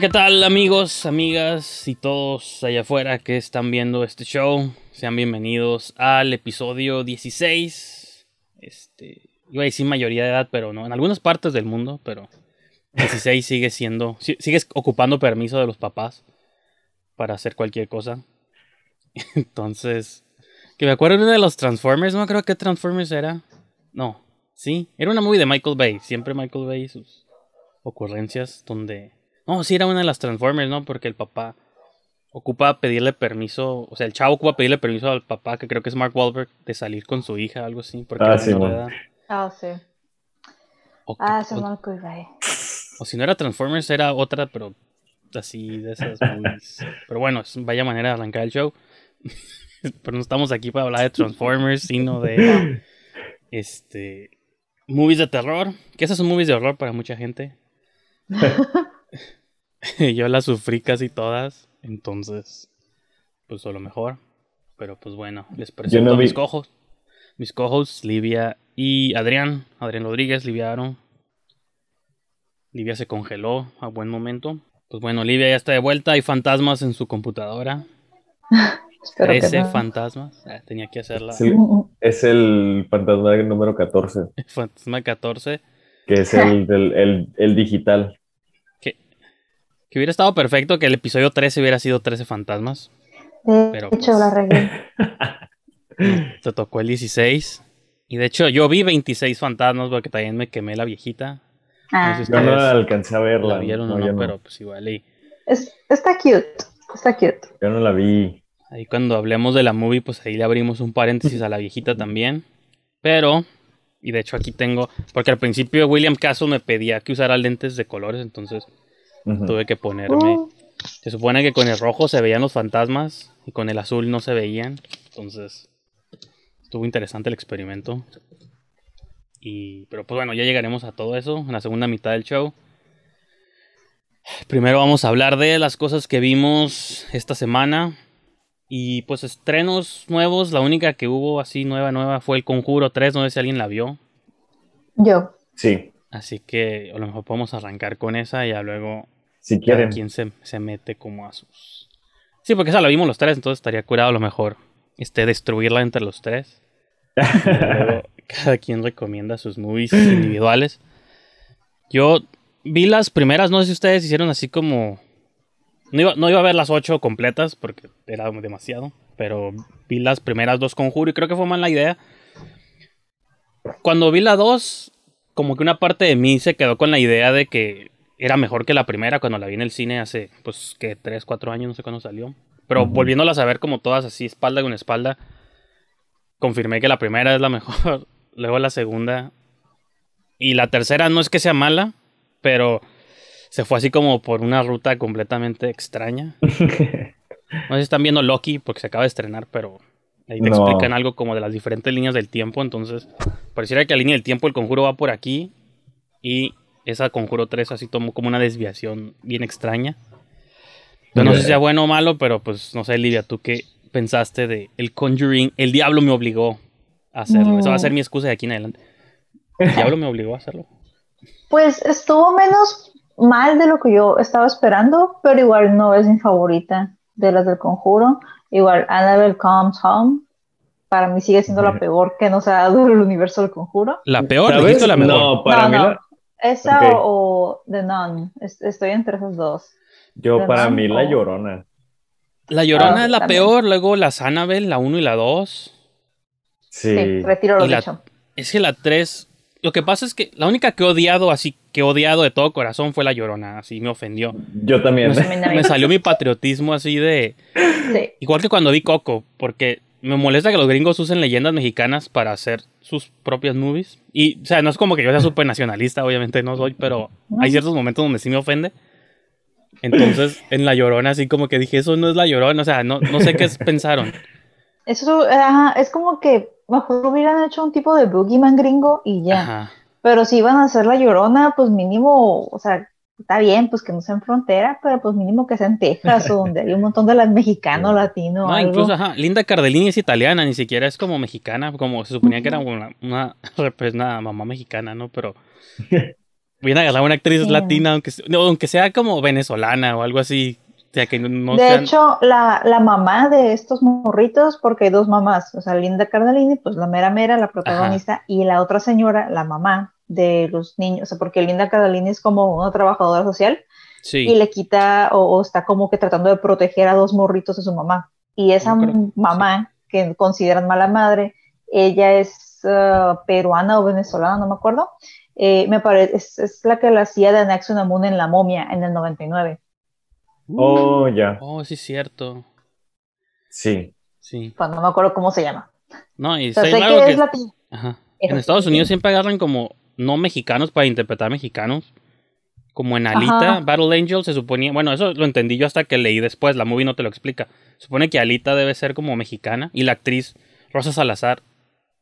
¿qué tal amigos, amigas y todos allá afuera que están viendo este show? Sean bienvenidos al episodio 16. Este, iba a decir mayoría de edad, pero no, en algunas partes del mundo, pero 16 sigue siendo, sigue ocupando permiso de los papás para hacer cualquier cosa. Entonces, que me acuerdo de uno de los Transformers, no creo que Transformers era. No, sí, era una movie de Michael Bay, siempre Michael Bay y sus ocurrencias donde no, sí, era una de las Transformers, ¿no? Porque el papá ocupa pedirle permiso, o sea, el chavo ocupa pedirle permiso al papá, que creo que es Mark Wahlberg, de salir con su hija, algo así. Porque ah, sí, bueno. Ah, sí. ah, se me O si no era Transformers, era otra, pero así de esas movies. pero bueno, vaya manera de arrancar el show. pero no estamos aquí para hablar de Transformers, sino de este movies de terror. Que esas son movies de horror para mucha gente. Yo las sufrí casi todas, entonces, pues a lo mejor. Pero pues bueno, les presento mis cojos. Mis cojos, Livia y Adrián. Adrián Rodríguez, Livia Livia se congeló a buen momento. Pues bueno, Livia ya está de vuelta. Hay fantasmas en su computadora. Ese fantasmas. Ah, tenía que hacerla. Es el, fantasma número 14. fantasma 14. Que es el, el, el digital. Que hubiera estado perfecto que el episodio 13 hubiera sido 13 fantasmas. pero hecho, la pues, tocó el 16. Y de hecho, yo vi 26 fantasmas porque también me quemé la viejita. Ah. No la alcancé a verla. La no, pero pues igual. Y... está cute. Está cute. Yo no la vi. Ahí cuando hablemos de la movie, pues ahí le abrimos un paréntesis a la viejita también. Pero, y de hecho aquí tengo, porque al principio William Caso me pedía que usara lentes de colores, entonces Tuve que ponerme. Se supone que con el rojo se veían los fantasmas y con el azul no se veían. Entonces, estuvo interesante el experimento. Y, pero pues bueno, ya llegaremos a todo eso en la segunda mitad del show. Primero vamos a hablar de las cosas que vimos esta semana. Y pues estrenos nuevos, la única que hubo así nueva, nueva fue El Conjuro 3, no sé si alguien la vio. Yo. Sí. Así que a lo mejor podemos arrancar con esa y luego cada quien se, mete como a sus. Sí, porque esa la vimos los tres, entonces estaría curado a lo mejor. Este, destruirla entre los tres. cada quien recomienda sus movies individuales. Yo vi las primeras, no sé si ustedes hicieron así como. No iba, no iba a ver las ocho completas porque era demasiado, pero vi las primeras dos conjuros y creo que fue mala idea. Cuando vi la dos, como que una parte de mí se quedó con la idea de que era mejor que la primera cuando la vi en el cine hace, pues, que 3, 4 años, no sé cuándo salió. Pero volviéndolas a ver como todas así, espalda con espalda, confirmé que la primera es la mejor, luego la segunda. Y la tercera no es que sea mala, pero se fue así como por una ruta completamente extraña. no sé si están viendo Loki porque se acaba de estrenar, pero ahí te explican algo como de las diferentes líneas del tiempo. Entonces, pareciera que la línea del tiempo, el conjuro va por aquí y esa Conjuro 3 así tomó como una desviación bien extraña. no sé si sea bueno o malo, pero pues no sé, Lidia, ¿tú qué pensaste de El Conjuring? El diablo me obligó a hacerlo. Esa va a ser mi excusa de aquí en adelante. El diablo me obligó a hacerlo. Pues estuvo menos mal de lo que yo estaba esperando, pero igual no es mi favorita de las del conjuro. Igual Annabelle Comes Home. Para mí sigue siendo la peor que nos ha dado el universo del conjuro. ¿La peor? la mejor? No, para mí esa o, The Nun. estoy entre esos dos. Yo, para mí, La Llorona. La Llorona ah, es la peor, luego la Sanabel, la 1 y la 2. Sí. retiro lo dicho. es que la 3. Lo que pasa es que la única que he odiado, así que he odiado de todo corazón, fue la llorona. Así me ofendió. Yo también. Me, me salió mi patriotismo así de. Igual que cuando vi Coco, porque me molesta que los gringos usen leyendas mexicanas para hacer sus propias movies. Y, o sea, no es como que yo sea súper nacionalista, obviamente no soy, pero hay ciertos momentos donde sí me ofende. Entonces, en La Llorona, así como que dije, eso no es La Llorona, o sea, no, no sé qué pensaron. Eso, ajá, es como que mejor hubieran hecho un tipo de boogeyman gringo y ya. Pero si iban a hacer La Llorona, pues mínimo, o sea, está bien, pues que no sea en frontera, pero pues mínimo que sea en Texas, o donde hay un montón de las mexicanos, latino No, incluso, ajá, Linda Cardellini es italiana, ni siquiera es como mexicana, como se suponía que era pues, una, mamá mexicana, ¿no? Pero a agarrar una actriz latina, aunque, aunque sea como venezolana o algo así. que de hecho, la, la, mamá de estos morritos, porque hay dos mamás, o sea, Linda Cardellini, pues la mera mera, la protagonista, y la otra señora, la mamá, de los niños, porque Linda Catalina es como una trabajadora social y le quita o, está como que tratando de proteger a dos morritos de su mamá. Y esa mamá que consideran mala madre, ella es uh, peruana o venezolana, no me acuerdo, eh, me parece, es, la que la hacía de Anaxi en La Momia en el 99. Oh, uh. ya. Oh, sí, cierto. Sí. Sí. Pues no me acuerdo cómo se llama. No, y o sea, Es En Estados Unidos siempre agarran como no mexicanos para interpretar mexicanos. Como en Alita, Battle Angel se suponía. Bueno, eso lo entendí yo hasta que leí después. La movie no te lo explica. Supone que Alita debe ser como mexicana. Y la actriz Rosa Salazar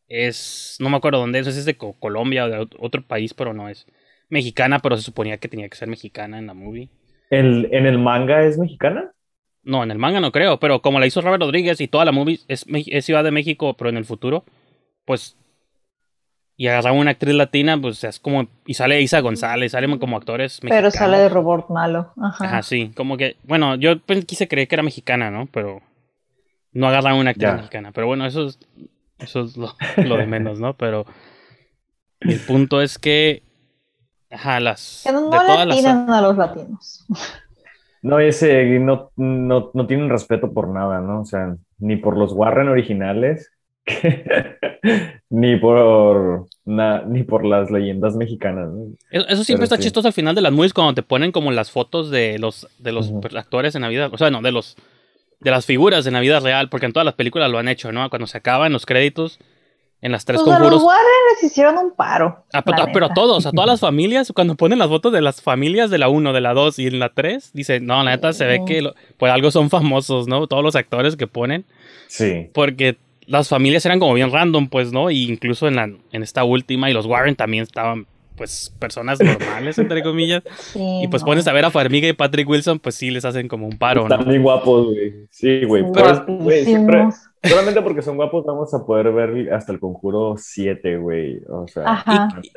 es. No me acuerdo dónde es. Es de Colombia o de otro país, pero no es mexicana, pero se suponía que tenía que ser mexicana en la movie. ¿En, el manga es mexicana? No, en el manga no creo. Pero como la hizo Robert Rodríguez y toda la movie es, es Ciudad de México, pero en el futuro, pues y agarraba una actriz latina, pues es como. Y sale Isa González, sale como actores. Mexicanos. Pero sale de robot malo. Ajá. Ajá, sí. Como que. Bueno, yo pues, quise creer que era mexicana, ¿no? Pero. No agarraba una actriz mexicana. Pero bueno, eso es. Eso es lo, de menos, ¿no? Pero. El punto es que. Ajá, las. Que no de a los latinos. No, ese no, no, no tienen respeto por nada, ¿no? O sea, ni por los Warren originales, ni por ni por las leyendas mexicanas. E, eso, siempre está chistoso al final de las movies cuando te ponen como las fotos de los de los pues, actores en Navidad, o sea, no, de los de las figuras de Navidad real, porque en todas las películas lo han hecho, ¿no? Cuando se acaban los créditos, en las tres pues conjuros. A los les hicieron un paro. Ah, ah, pero, a todos, a todas las familias, cuando ponen las fotos de las familias de la 1, de la 2 y en la 3, dicen, no, la neta se ve que por algo son famosos, ¿no? Todos los actores que ponen. Sí. Porque las familias eran como bien random, pues, ¿no? Y incluso en, la, en esta última, y los Warren también estaban, pues, personas normales, entre comillas. y pues pones a ver a Farmiga y Patrick Wilson, pues sí les hacen como un paro, Están muy guapos, güey. Sí, güey. Pero, siempre... Solamente porque son guapos vamos a poder ver hasta el conjuro 7, güey. O sea,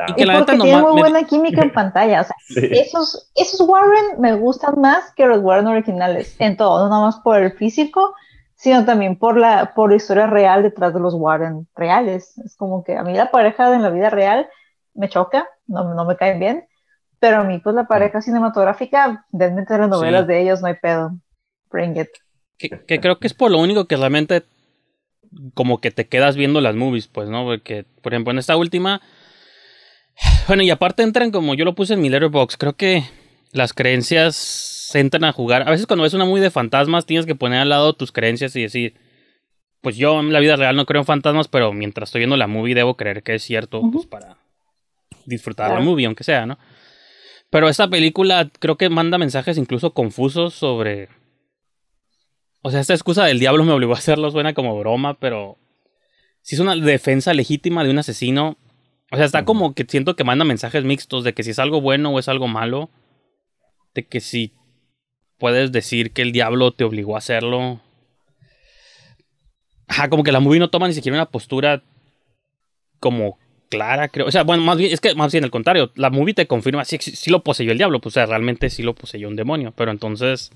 Y, que la tiene muy buena química en pantalla. esos, esos Warren me gustan más que los Warren originales. En todo, no más por el físico, sino también por la, por historia real detrás de los Warren reales. Es como que a mí la pareja en la vida real me choca, no, no me caen bien, pero a mí pues la pareja cinematográfica, denme las novelas de ellos, no hay pedo. Bring it. Que, que, creo que es por lo único que realmente como que te quedas viendo las movies, pues, ¿no? Porque, por ejemplo, en esta última... Bueno, y aparte entran como yo lo puse en mi box creo que las creencias entran a jugar. A veces cuando ves una muy de fantasmas, tienes que poner al lado tus creencias y decir, pues yo en la vida real no creo en fantasmas, pero mientras estoy viendo la movie debo creer que es cierto, pues, para disfrutar de la movie, aunque sea, ¿no? Pero esta película creo que manda mensajes incluso confusos sobre... O sea, esta excusa del diablo me obligó a hacerlo, suena como broma, pero... Si es una defensa legítima de un asesino, o sea, está como que siento que manda mensajes mixtos de que si es algo bueno o es algo malo. De que si puedes decir que el diablo te obligó a hacerlo. Ajá, como que la movie no toma ni siquiera una postura como clara, creo. O sea, bueno, más bien, es que más bien al contrario. La movie te confirma, si sí, lo poseyó el diablo, pues, o sea, realmente sí lo poseyó un demonio. Pero entonces,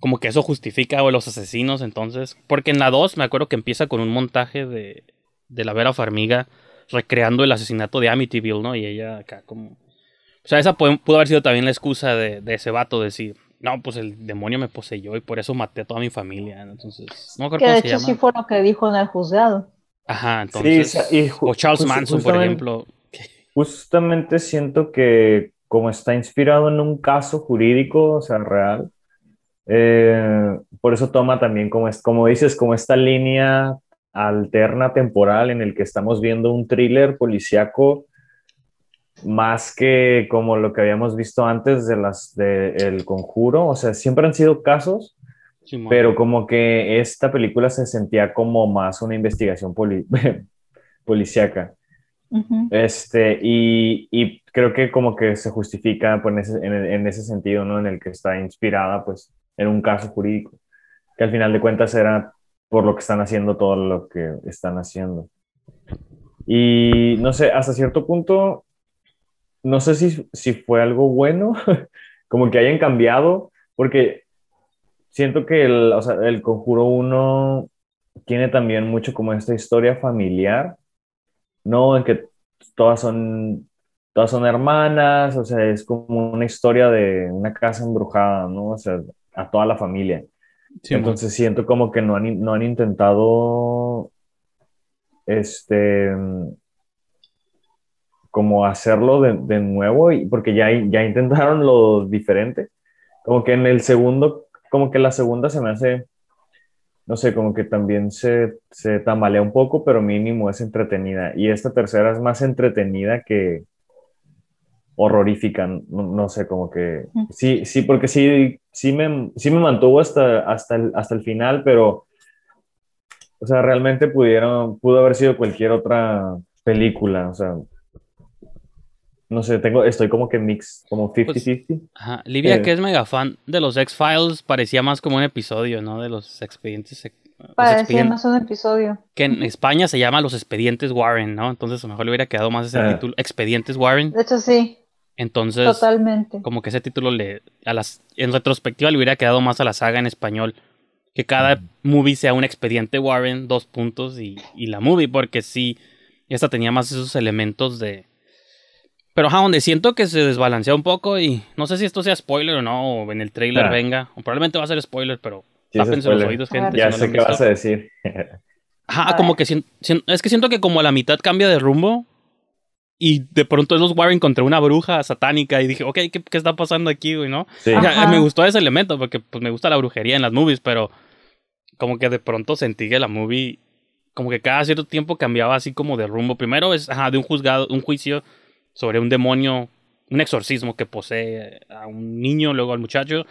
como que eso justifica o los asesinos, entonces. Porque en la 2 me acuerdo que empieza con un montaje de, de la Vera Farmiga recreando el asesinato de Amityville, ¿no? Y ella acá como... O sea, esa pudo haber sido también la excusa de, de ese vato, de decir, no, pues el demonio me poseyó y por eso maté a toda mi familia. Entonces, no que de hecho sí fue lo que dijo en el juzgado. Ajá, entonces. o Charles Manson, por ejemplo. Justamente siento que como está inspirado en un caso jurídico, o sea, real, eh, por eso toma también, como, es, como dices, como esta línea alterna temporal en el que estamos viendo un thriller policíaco más que como lo que habíamos visto antes de las del El conjuro, o sea, siempre han sido casos, pero como que esta película se sentía como más una investigación policiaca. policíaca. Este, y, y, creo que como que se justifica pues, en, ese, en, ese, sentido, ¿no? En el que está inspirada, pues, en un caso jurídico, que al final de cuentas era por lo que están haciendo todo lo que están haciendo. Y no sé, hasta cierto punto no sé si, fue algo bueno, como que hayan cambiado, porque siento que el, o el Conjuro 1 tiene también mucho como esta historia familiar, ¿no? En que todas son, todas son hermanas, o sea, es como una historia de una casa embrujada, ¿no? O sea, a toda la familia. Entonces siento como que no han, no han intentado, este, como hacerlo de, nuevo, y, porque ya, ya intentaron lo diferente. Como que en el segundo, como que la segunda se me hace, no sé, como que también se, se tambalea un poco, pero mínimo es entretenida. Y esta tercera es más entretenida que horrorífica, no, sé, como que... Sí, sí, porque sí, sí, me, sí me mantuvo hasta, hasta, el, hasta el final, pero... O sea, realmente pudieron, pudo haber sido cualquier otra película, o sea, no sé, tengo, estoy como que mix, como 50-50. Pues, Livia, eh. que es mega fan de los X-Files, parecía más como un episodio, ¿no? De los expedientes. Eh, parecía más un episodio. Que en España se llama Los Expedientes Warren, ¿no? Entonces, a lo mejor le hubiera quedado más ese eh. título, Expedientes Warren. De hecho, sí. Entonces, Totalmente. como que ese título le, a las, en retrospectiva le hubiera quedado más a la saga en español. Que cada movie sea un expediente Warren, dos puntos y, y la movie, porque sí, esta tenía más esos elementos de, pero ja, donde siento que se desbalancea un poco y no sé si esto sea spoiler o no, o en el trailer ah. venga, probablemente va a ser spoiler, pero los oídos, gente. Ya sé qué vas a decir. Ajá, como que es que siento que como a la mitad cambia de rumbo y de pronto los Warren contra una bruja satánica y dije, ok, ¿qué, está pasando aquí, güey, no? me gustó ese elemento porque pues, me gusta la brujería en las movies, pero como que de pronto sentí que la movie como que cada cierto tiempo cambiaba así como de rumbo. Primero es ajá, de un juzgado, un juicio sobre un demonio, un exorcismo que posee a un niño, luego al muchacho,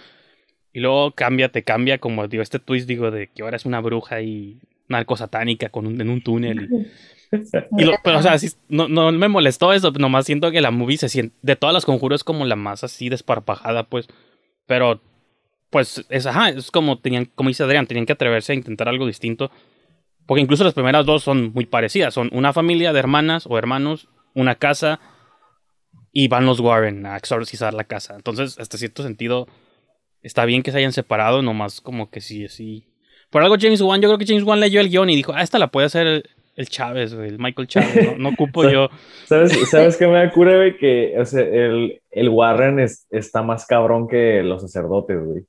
y luego cambia, te cambia, como digo, este twist, digo, de que ahora es una bruja y narco satánica con en un túnel. pero, o sea, no, me molestó eso, nomás siento que la movie se siente, de todas las conjuros, como la más así desparpajada, pues, pero, pues, es, es como tenían, como dice Adrián, tenían que atreverse a intentar algo distinto. Porque incluso las primeras dos son muy parecidas. Son una familia de hermanas o hermanos, una casa, y van los Warren a exorcizar la casa. Entonces, hasta cierto sentido, está bien que se hayan separado, nomás como que sí, sí. Por algo James Wan, yo creo que James Wan leyó el guión y dijo, ah, esta la puede hacer el, Chávez, el Michael Chávez, no, ocupo yo. ¿Sabes, ¿Sabes qué me da Que el, Warren está más cabrón que los sacerdotes, güey.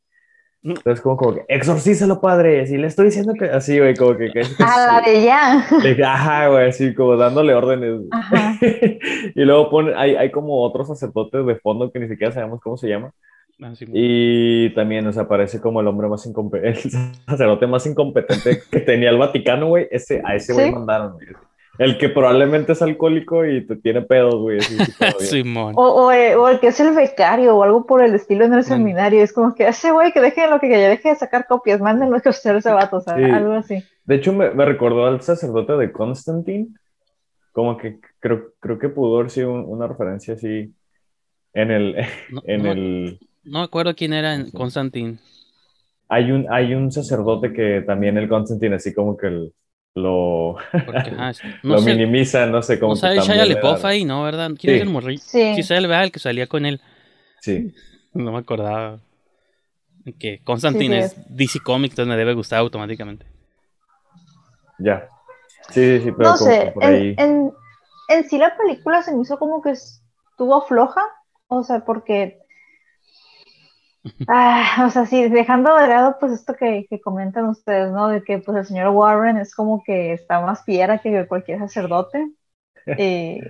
Entonces, como, que, exorcízalo, padre. Así le estoy diciendo que, así, güey, como que. a la de ya. ajá, güey, así como dándole órdenes. Ajá. y luego pone, hay, hay como otros sacerdotes de fondo que ni siquiera sabemos cómo se llama. Ah, y también, o sea, parece como el hombre más incompetente, el sacerdote más incompetente que tenía el Vaticano, güey. Ese, a ese güey mandaron, el que probablemente es alcohólico y te tiene pedos, güey. Simón. Eh, o, el que es el becario o algo por el estilo en el seminario. Es como que ese güey que deje lo que ya deje de sacar copias, mándenlo a usted ese vato, o sea, algo así. De hecho, me, recordó al sacerdote de Constantine. Como que creo, creo que pudo haber sido una referencia así en el. No, en el... no acuerdo quién era en Constantine. Hay un, hay un sacerdote que también el Constantine, así como que el lo, Porque, no sé, minimiza, no sé cómo. sea, ya le LePoff ahí, ¿no? ¿Verdad? ¿Quién es el morrillo? Sí. sí el, que salía con él. Sí. No me acordaba. Que Constantine es DC Comics, entonces me debe gustar automáticamente. Ya. Sí, sí, sí, pero no sé, por ahí... en, en, sí la película se me hizo como que estuvo floja, o sea, porque Ah, o sea, sí, dejando de lado pues esto que, comentan ustedes, ¿no? De que pues el señor Warren es como que está más fiera que cualquier sacerdote. Eh,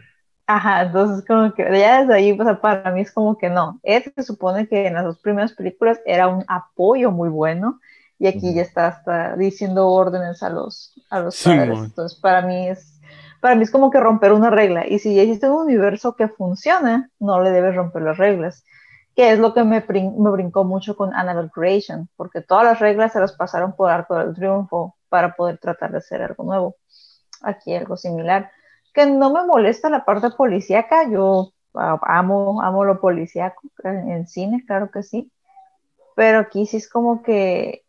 ajá, entonces como que ya desde ahí, pues para mí es como que no. Ed se supone que en las dos primeras películas era un apoyo muy bueno y aquí ya está, hasta diciendo órdenes a los, a los Entonces para mí es... Para mí es como que romper una regla. Y si ya existe un universo que funciona, no le debes romper las reglas que es lo que me, brincó mucho con Annabelle Creation, porque todas las reglas se las pasaron por Arco del Triunfo para poder tratar de hacer algo nuevo. Aquí algo similar, que no me molesta la parte policíaca, yo amo, amo lo policíaco en cine, claro que sí, pero aquí sí es como que,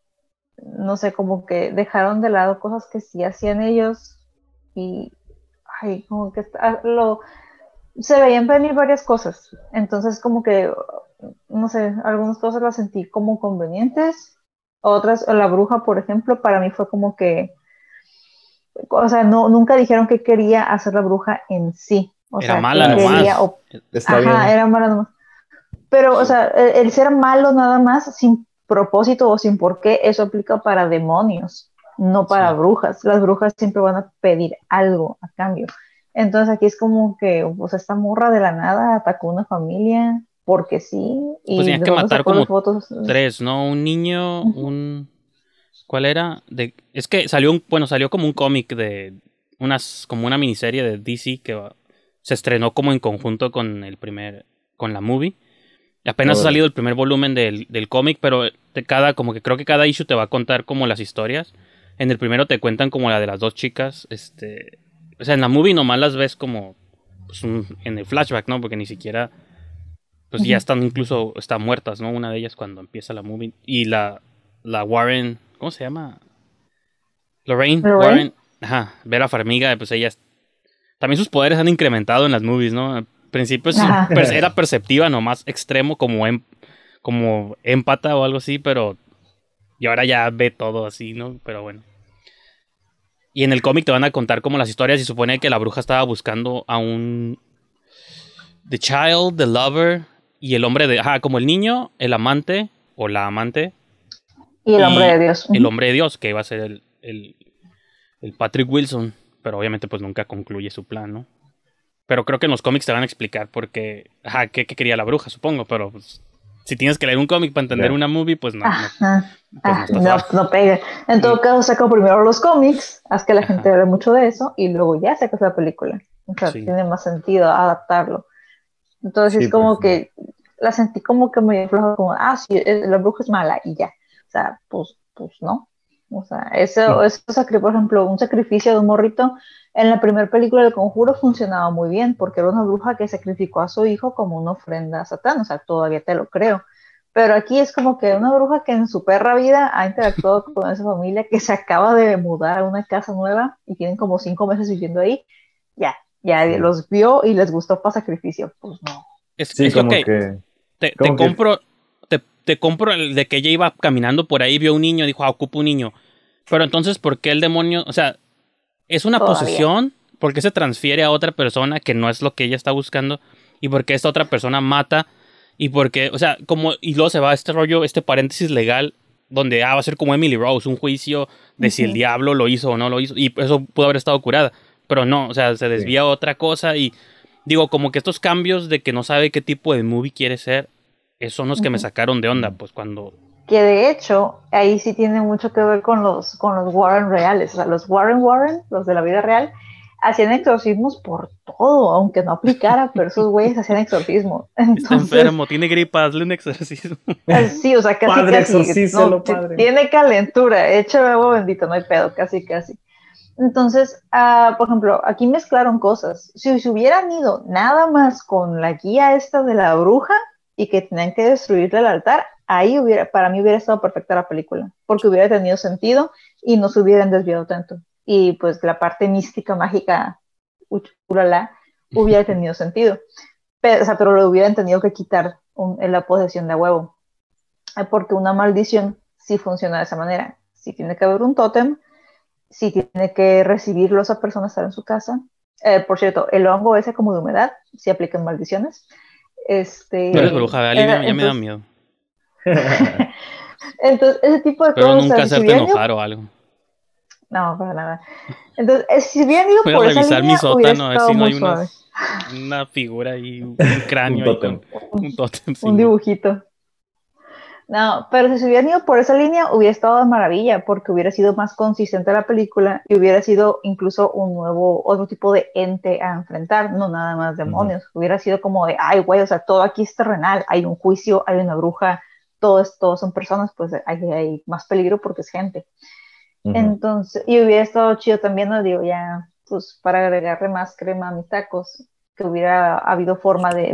no sé, como que dejaron de lado cosas que sí hacían ellos y, ay, como que lo, se veían venir varias cosas, entonces como que no sé, algunas cosas las sentí como convenientes, otras, la bruja, por ejemplo, para mí fue como que, o sea, no, nunca dijeron que quería hacer la bruja en sí. O era mala nomás. era mala nomás. Pero, o sea, el, ser malo nada más, sin propósito o sin por qué, eso aplica para demonios, no para brujas. Las brujas siempre van a pedir algo a cambio. Entonces aquí es como que, pues esta morra de la nada atacó una familia, porque sí. Y pues tenías que matar como tres, ¿no? Un niño, un... ¿Cuál era? De... Es que salió un... Bueno, salió como un cómic de... Unas... Como una miniserie de DC que se estrenó como en conjunto con el primer... Con la movie. Apenas ha salido el primer volumen del, del cómic, pero cada, como que creo que cada issue te va a contar como las historias. En el primero te cuentan como la de las dos chicas. Este, o sea, en la movie nomás las ves como pues, en el flashback, ¿no? Porque ni siquiera pues ya están incluso, están muertas, ¿no? Una de ellas cuando empieza la movie. Y la, la Warren, ¿cómo se llama? Lorraine, Warren, ajá, Vera Farmiga, pues ellas también sus poderes han incrementado en las movies, ¿no? Al principio era perceptiva, nomás extremo, como, en, em, como empata o algo así, pero... Y ahora ya ve todo así, ¿no? Pero bueno. Y en el cómic te van a contar como las historias y supone que la bruja estaba buscando a un... The Child, The Lover, y el hombre de, ajá, como el niño, el amante o la amante. Y el hombre de Dios. El hombre de Dios, que iba a ser el, Patrick Wilson, pero obviamente pues nunca concluye su plan, ¿no? Pero creo que en los cómics te van a explicar porque, ajá, qué, quería la bruja, supongo, pero pues, si tienes que leer un cómic para entender una movie, pues no. No, pues, no, ah, En todo caso, saco primero los cómics, haz que la gente hable mucho de eso y luego ya sacas la película. O sea, tiene más sentido adaptarlo. Entonces, es como pues, que la sentí como que muy floja, como, ah, sí, eh, la bruja es mala y ya. O sea, pues, pues no. O sea, eso, por ejemplo, un sacrificio de un morrito en la primera película del conjuro funcionaba muy bien porque era una bruja que sacrificó a su hijo como una ofrenda a Satán. O sea, todavía te lo creo. Pero aquí es como que una bruja que en su perra vida ha interactuado con esa familia que se acaba de mudar a una casa nueva y tienen como cinco meses viviendo ahí. Ya, ya los vio y les gustó para sacrificio. Pues no. Es, que, te, compro, te, compro el de que ella iba caminando por ahí, vio un niño, dijo, ah, ocupo un niño. Pero entonces, ¿por qué el demonio? O sea, es una posesión, ¿por qué se transfiere a otra persona que no es lo que ella está buscando? ¿Y por qué esta otra persona mata? Y porque, o sea, como, y luego se va este rollo, este paréntesis legal, donde ah, va a ser como Emily Rose, un juicio de si el diablo lo hizo o no lo hizo. Y eso pudo haber estado curada pero no, o sea, se desvía a otra cosa y digo, como que estos cambios de que no sabe qué tipo de movie quiere ser, esos son los que me sacaron de onda, pues cuando... Que de hecho, ahí sí tiene mucho que ver con los, con los Warren reales, o sea, los Warren Warren, los de la vida real, hacían exorcismos por todo, aunque no aplicara, pero esos güeyes hacían exorcismos. Está enfermo, tiene gripa, hazle un exorcismo. Eh, sí, o sea, casi padre, casi. padre. Tiene calentura, hecho agua bendito no hay pedo, casi casi. Entonces, ah, por ejemplo, aquí mezclaron cosas. Si se hubieran ido nada más con la guía esta de la bruja y que tenían que destruirle el altar, ahí para mí hubiera estado perfecta la película, porque hubiera tenido sentido y no se hubieran desviado tanto. Y pues la parte mística, mágica, uchurala, hubiera tenido sentido. Pero, pero lo hubieran tenido que quitar en la posesión de huevo. Ah, porque una maldición sí funciona de esa manera. Si tiene que haber un tótem, si tiene que recibirlos a personas estar en su casa. Eh, por cierto, el hongo ese como de humedad, si aplican maldiciones. Este, no eres bruja, de ya me da miedo. entonces, ese tipo de cosas. Pero nunca hacerte enojar o algo. No, para nada. Entonces, eh, si bien digo por esa revisar mi sótano a ver si no hay una figura ahí, un cráneo, un tótem, un, tótem, sí. un dibujito. No, pero si se hubieran ido por esa línea, hubiera estado de maravilla, porque hubiera sido más consistente la película y hubiera sido incluso un nuevo, otro tipo de ente a enfrentar, no nada más demonios. Hubiera sido como de, ay, güey, o sea, todo aquí es terrenal, hay un juicio, hay una bruja, todos, son personas, pues hay, más peligro porque es gente. Entonces, y hubiera estado chido también, no digo, ya, pues para agregarle más crema a mis tacos, que hubiera habido forma de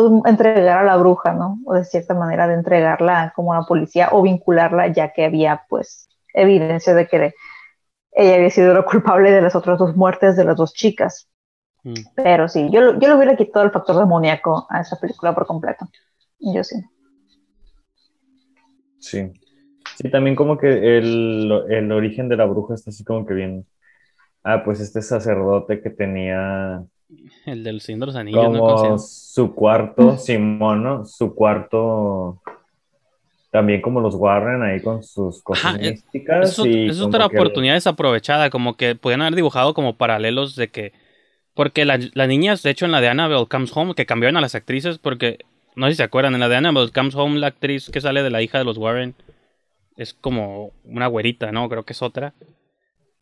pues, entregar a la bruja, ¿no? O de cierta manera de entregarla como a la policía o vincularla ya que había pues evidencia de que ella había sido la culpable de las otras dos muertes de las dos chicas. Mm. Pero sí, yo, yo le hubiera quitado el factor demoníaco a esa película por completo. Yo sí. Sí. Sí, también como que el, el origen de la bruja está así como que bien. Ah, pues este sacerdote que tenía el del síndrome de los Anillos. su cuarto, Simón, Su cuarto también como los Warren ahí con sus cosas eh, Es, otra oportunidad desaprovechada, como que podían haber dibujado como paralelos de que... Porque las la niñas, de hecho, en la de Annabelle Comes Home, que cambiaron a las actrices, porque, no sé si se acuerdan, en la de Annabelle Comes Home, la actriz que sale de la hija de los Warren es como una güerita, ¿no? Creo que es otra.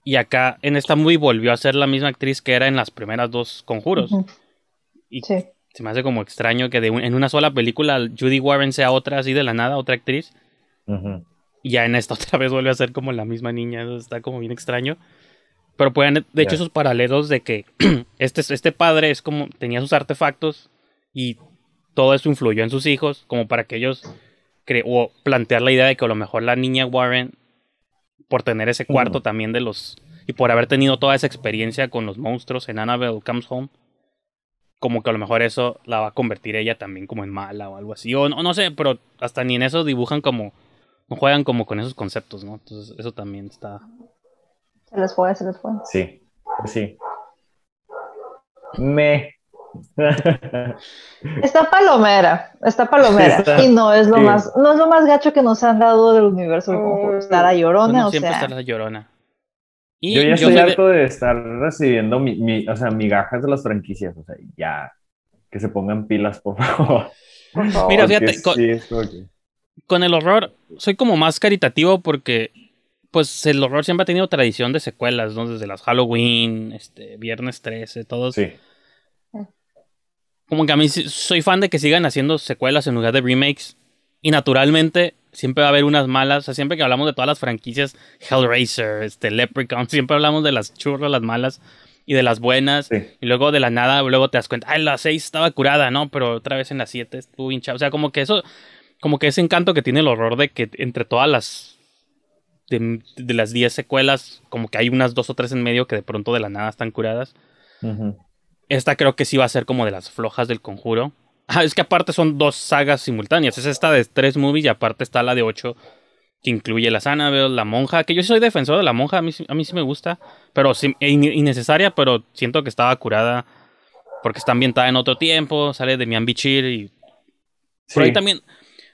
Y acá en esta movie volvió a ser la misma actriz que era en las primeras dos conjuros. Y se me hace como extraño que en una sola película Judy Warren sea otra así de la nada, otra actriz. Y ya en esta otra vez vuelve a ser como la misma niña. Eso está como bien extraño. Pero pueden, de hecho, esos paralelos de que este, este padre es como tenía sus artefactos y todo eso influyó en sus hijos, como para que ellos o plantear la idea de que a lo mejor la niña Warren por tener ese cuarto también de los. Y por haber tenido toda esa experiencia con los monstruos en Annabelle Comes Home. Como que a lo mejor eso la va a convertir ella también como en mala o algo así. O no, no sé, pero hasta ni en eso dibujan como. No juegan como con esos conceptos, ¿no? Entonces eso también está. Se les fue, se les fue. Sí, sí. Me. Está palomera, está palomera. y no es lo más, no es lo más gacho que nos han dado del universo estar a llorona. o siempre sea... llorona. yo ya estoy harto de... estar recibiendo mi, mi, o sea, migajas de las franquicias. O sea, ya que se pongan pilas, por favor. Mira, fíjate, con, el horror, soy como más caritativo porque pues el horror siempre ha tenido tradición de secuelas, ¿no? Desde las Halloween, este, Viernes 13, todos. Sí como que a mí soy fan de que sigan haciendo secuelas en lugar de remakes. Y naturalmente siempre va a haber unas malas. O sea, siempre que hablamos de todas las franquicias, Hellraiser, este, Leprechaun, siempre hablamos de las churras, las malas y de las buenas. Y luego de la nada, luego te das cuenta, ay, la 6 estaba curada, ¿no? Pero otra vez en la 7 estuvo hinchada. O sea, como que eso, como que ese encanto que tiene el horror de que entre todas las. De, las 10 secuelas, como que hay unas dos o tres en medio que de pronto de la nada están curadas. Esta creo que sí va a ser como de las flojas del conjuro. Ah, es que aparte son dos sagas simultáneas. Es esta de tres movies y aparte está la de ocho que incluye la Annabelle, la monja, que yo soy defensor de la monja, a mí, sí me gusta, pero sí, e innecesaria, pero siento que estaba curada porque está ambientada en otro tiempo, sale de mi Bichir y... Pero también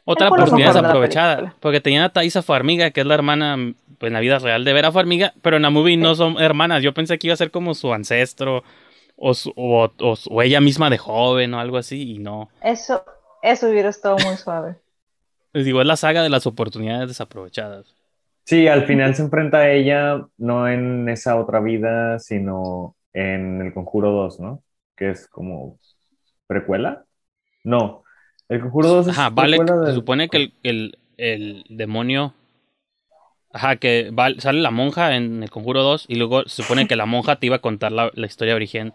otra oportunidad desaprovechada, porque tenía a Thaisa Farmiga, que es la hermana pues, en la vida real de Vera Farmiga, pero en la movie no son hermanas, yo pensé que iba a ser como su ancestro o, o, ella misma de joven o algo así y no. Eso, eso hubiera estado muy suave. Les digo, es la saga de las oportunidades desaprovechadas. Sí, al final se enfrenta a ella no en esa otra vida, sino en el Conjuro 2, ¿no? Que es como precuela. No, el Conjuro 2 es precuela se supone que el, demonio... Ajá, que sale la monja en el Conjuro 2 y luego se supone que la monja te iba a contar la, la historia origen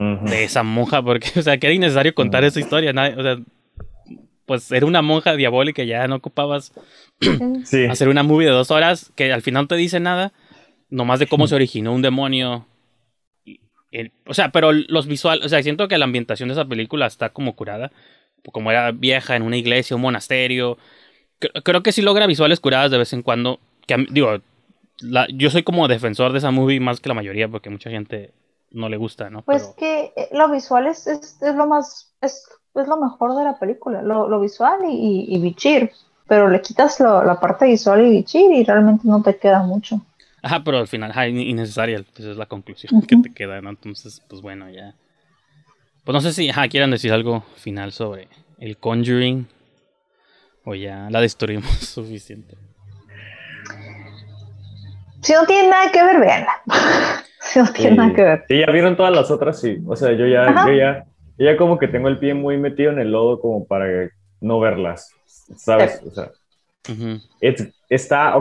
de esa monja, porque, o sea, que era innecesario contar esa historia. Nadie, o sea, pues era una monja diabólica, ya no ocupabas hacer una movie de dos horas que al final no te dice nada, nomás de cómo se originó un demonio. o sea, pero los visuales, o sea, siento que la ambientación de esa película está como curada, como era vieja en una iglesia, un monasterio. Creo, que sí logra visuales curadas de vez en cuando, que digo, yo soy como defensor de esa movie más que la mayoría, porque mucha gente no le gusta, ¿no? Pues que eh, lo visual es, lo más, es, lo mejor de la película, lo, visual y, y, bichir. Pero le quitas la parte visual y bichir y realmente no te queda mucho. Ajá, pero al final, ajá, innecesaria, pues es la conclusión que te queda, ¿no? Entonces, pues bueno, ya. Pues no sé si, quieran decir algo final sobre el Conjuring o ya la destruimos suficiente. Si no tiene nada que ver, véanla. ya vieron todas las otras, sí. O sea, yo ya, yo ya, ya como que tengo el pie muy metido en el lodo como para no verlas, ¿sabes? O sea, está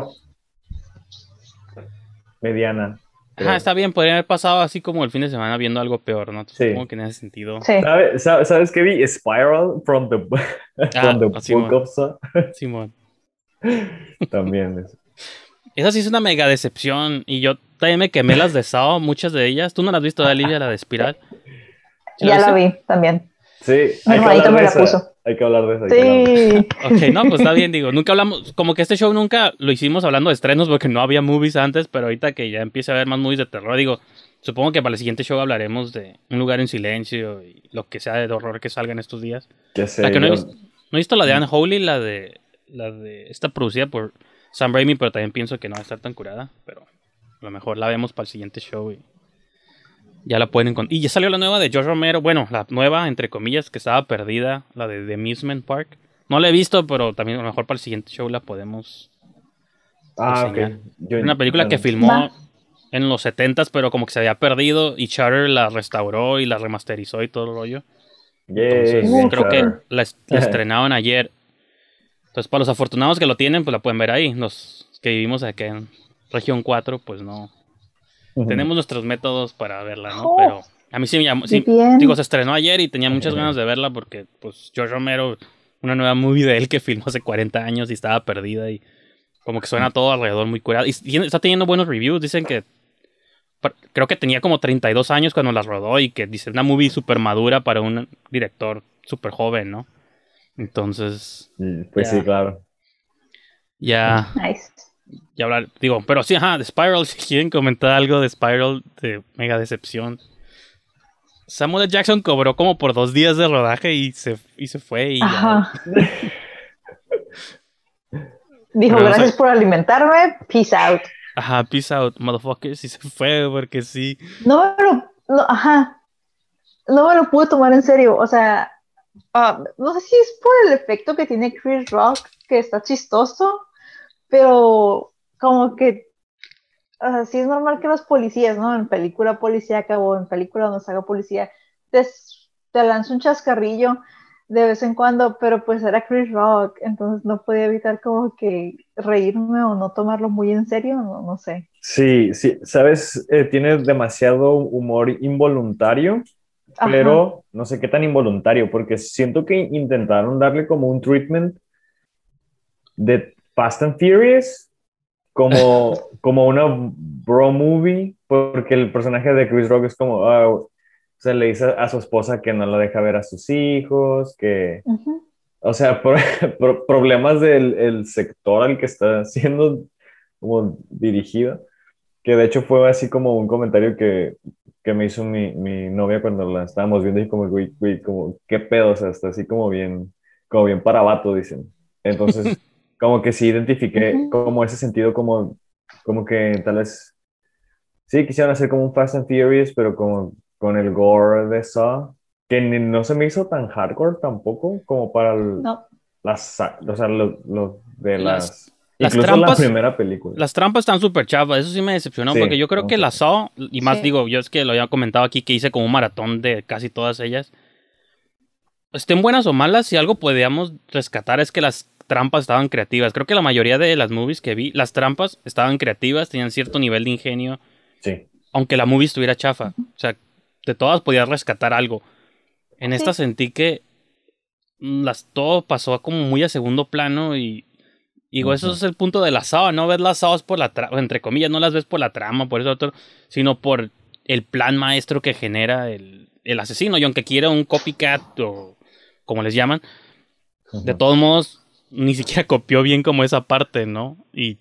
mediana. está bien, podría haber pasado así como el fin de semana viendo algo peor, ¿no? Sí. Supongo que en ese sentido. ¿Sabes, qué vi? Spiral from the, from ah, the ah, Book of Simón. También. Es. Esa sí es una mega decepción. Y yo también me quemé las de muchas de ellas. Tú no las has visto, Olivia, la de Espiral. Ya la vi también. Sí, hay que, hablar Puso. hay que hablar de eso. Sí. Ok, no, pues está bien, digo, nunca hablamos, como que este show nunca lo hicimos hablando de estrenos porque no había movies antes, pero ahorita que ya empieza a haber más movies de terror, digo, supongo que para el siguiente show hablaremos de Un lugar en silencio y lo que sea de horror que salga en estos días. Ya sé. no, he visto, no, la de Anne Holy, la de, la de, esta producida por Sam Raimi, pero también pienso que no va a estar tan curada. Pero a lo mejor la vemos para el siguiente show y ya la pueden encontrar. Y ya salió la nueva de George Romero. Bueno, la nueva, entre comillas, que estaba perdida, la de The Amusement Park. No la he visto, pero también a lo mejor para el siguiente show la podemos. Ah, okay. Una película que filmó en los 70s, pero como que se había perdido y Charter la restauró y la remasterizó y todo el rollo. creo que la, estrenaron la estrenaban ayer pues para los afortunados que lo tienen, pues la pueden ver ahí. Los que vivimos aquí en región 4, pues no. Tenemos nuestros métodos para verla, ¿no? Oh. Pero a mí sí me digo, se estrenó ayer y tenía muchas ganas de verla porque, pues, George Romero, una nueva movie de él que filmó hace 40 años y estaba perdida y como que suena mm. todo alrededor muy curado. Y está teniendo buenos reviews. Dicen que creo que tenía como 32 años cuando las rodó y que dice una movie súper madura para un director súper joven, ¿no? Entonces. Mm, pues sí, claro. Ya. Nice. Ya hablar, digo, pero sí, ajá, de Spiral, si quieren comentar algo de Spiral, de mega decepción. Samuel Jackson cobró como por dos días de rodaje y se, y se fue. Y Dijo, gracias por alimentarme, peace out. Ajá, peace out, motherfuckers, y se fue porque sí. No, pero, no, ajá. No me lo pude tomar en serio, o sea, Ah, no sé si es por el efecto que tiene Chris Rock, que está chistoso, pero como que así es normal que los policías, ¿no? En película policíaca o en película donde haga policía, te, te lanza un chascarrillo de vez en cuando, pero pues era Chris Rock, entonces no podía evitar como que reírme o no tomarlo muy en serio, no, sé. Sí, sí, sabes, eh, tiene demasiado humor involuntario pero no sé qué tan involuntario, porque siento que intentaron darle como un treatment de Fast and Furious, como, como una bro movie, porque el personaje de Chris Rock es como, ah, se le dice a su esposa que no la deja ver a sus hijos, que... O sea, por, problemas del sector al que está siendo dirigida dirigido, que de hecho fue así como un comentario que me hizo mi, mi, novia cuando la estábamos viendo y como, como, qué pedo, o sea, está así como bien, como bien para vato, dicen. Entonces, como que sí identifiqué como ese sentido, como, como que tal vez, sí, quisieron hacer como un Fast and Furious, pero como con el gore de Saw, que no se me hizo tan hardcore tampoco, como para las, o sea, lo, de las las trampas, la primera película. Las trampas están súper chafas. Eso sí me decepcionó porque yo creo que la Saw, y más digo, yo es que lo había comentado aquí que hice como un maratón de casi todas ellas. Estén buenas o malas, si algo podíamos rescatar es que las trampas estaban creativas. Creo que la mayoría de las movies que vi, las trampas estaban creativas, tenían cierto nivel de ingenio. Sí. Aunque la movie estuviera chafa. O sea, de todas podías rescatar algo. En esta sentí que mm, las, todo pasó como muy a segundo plano y y digo, eso es el punto de la asado, no ves las asadas por la trama, entre comillas, no las ves por la trama, por eso otro, sino por el plan maestro que genera el, asesino. Y aunque quiera un copycat o como les llaman, de todos modos, ni siquiera copió bien como esa parte, ¿no? Y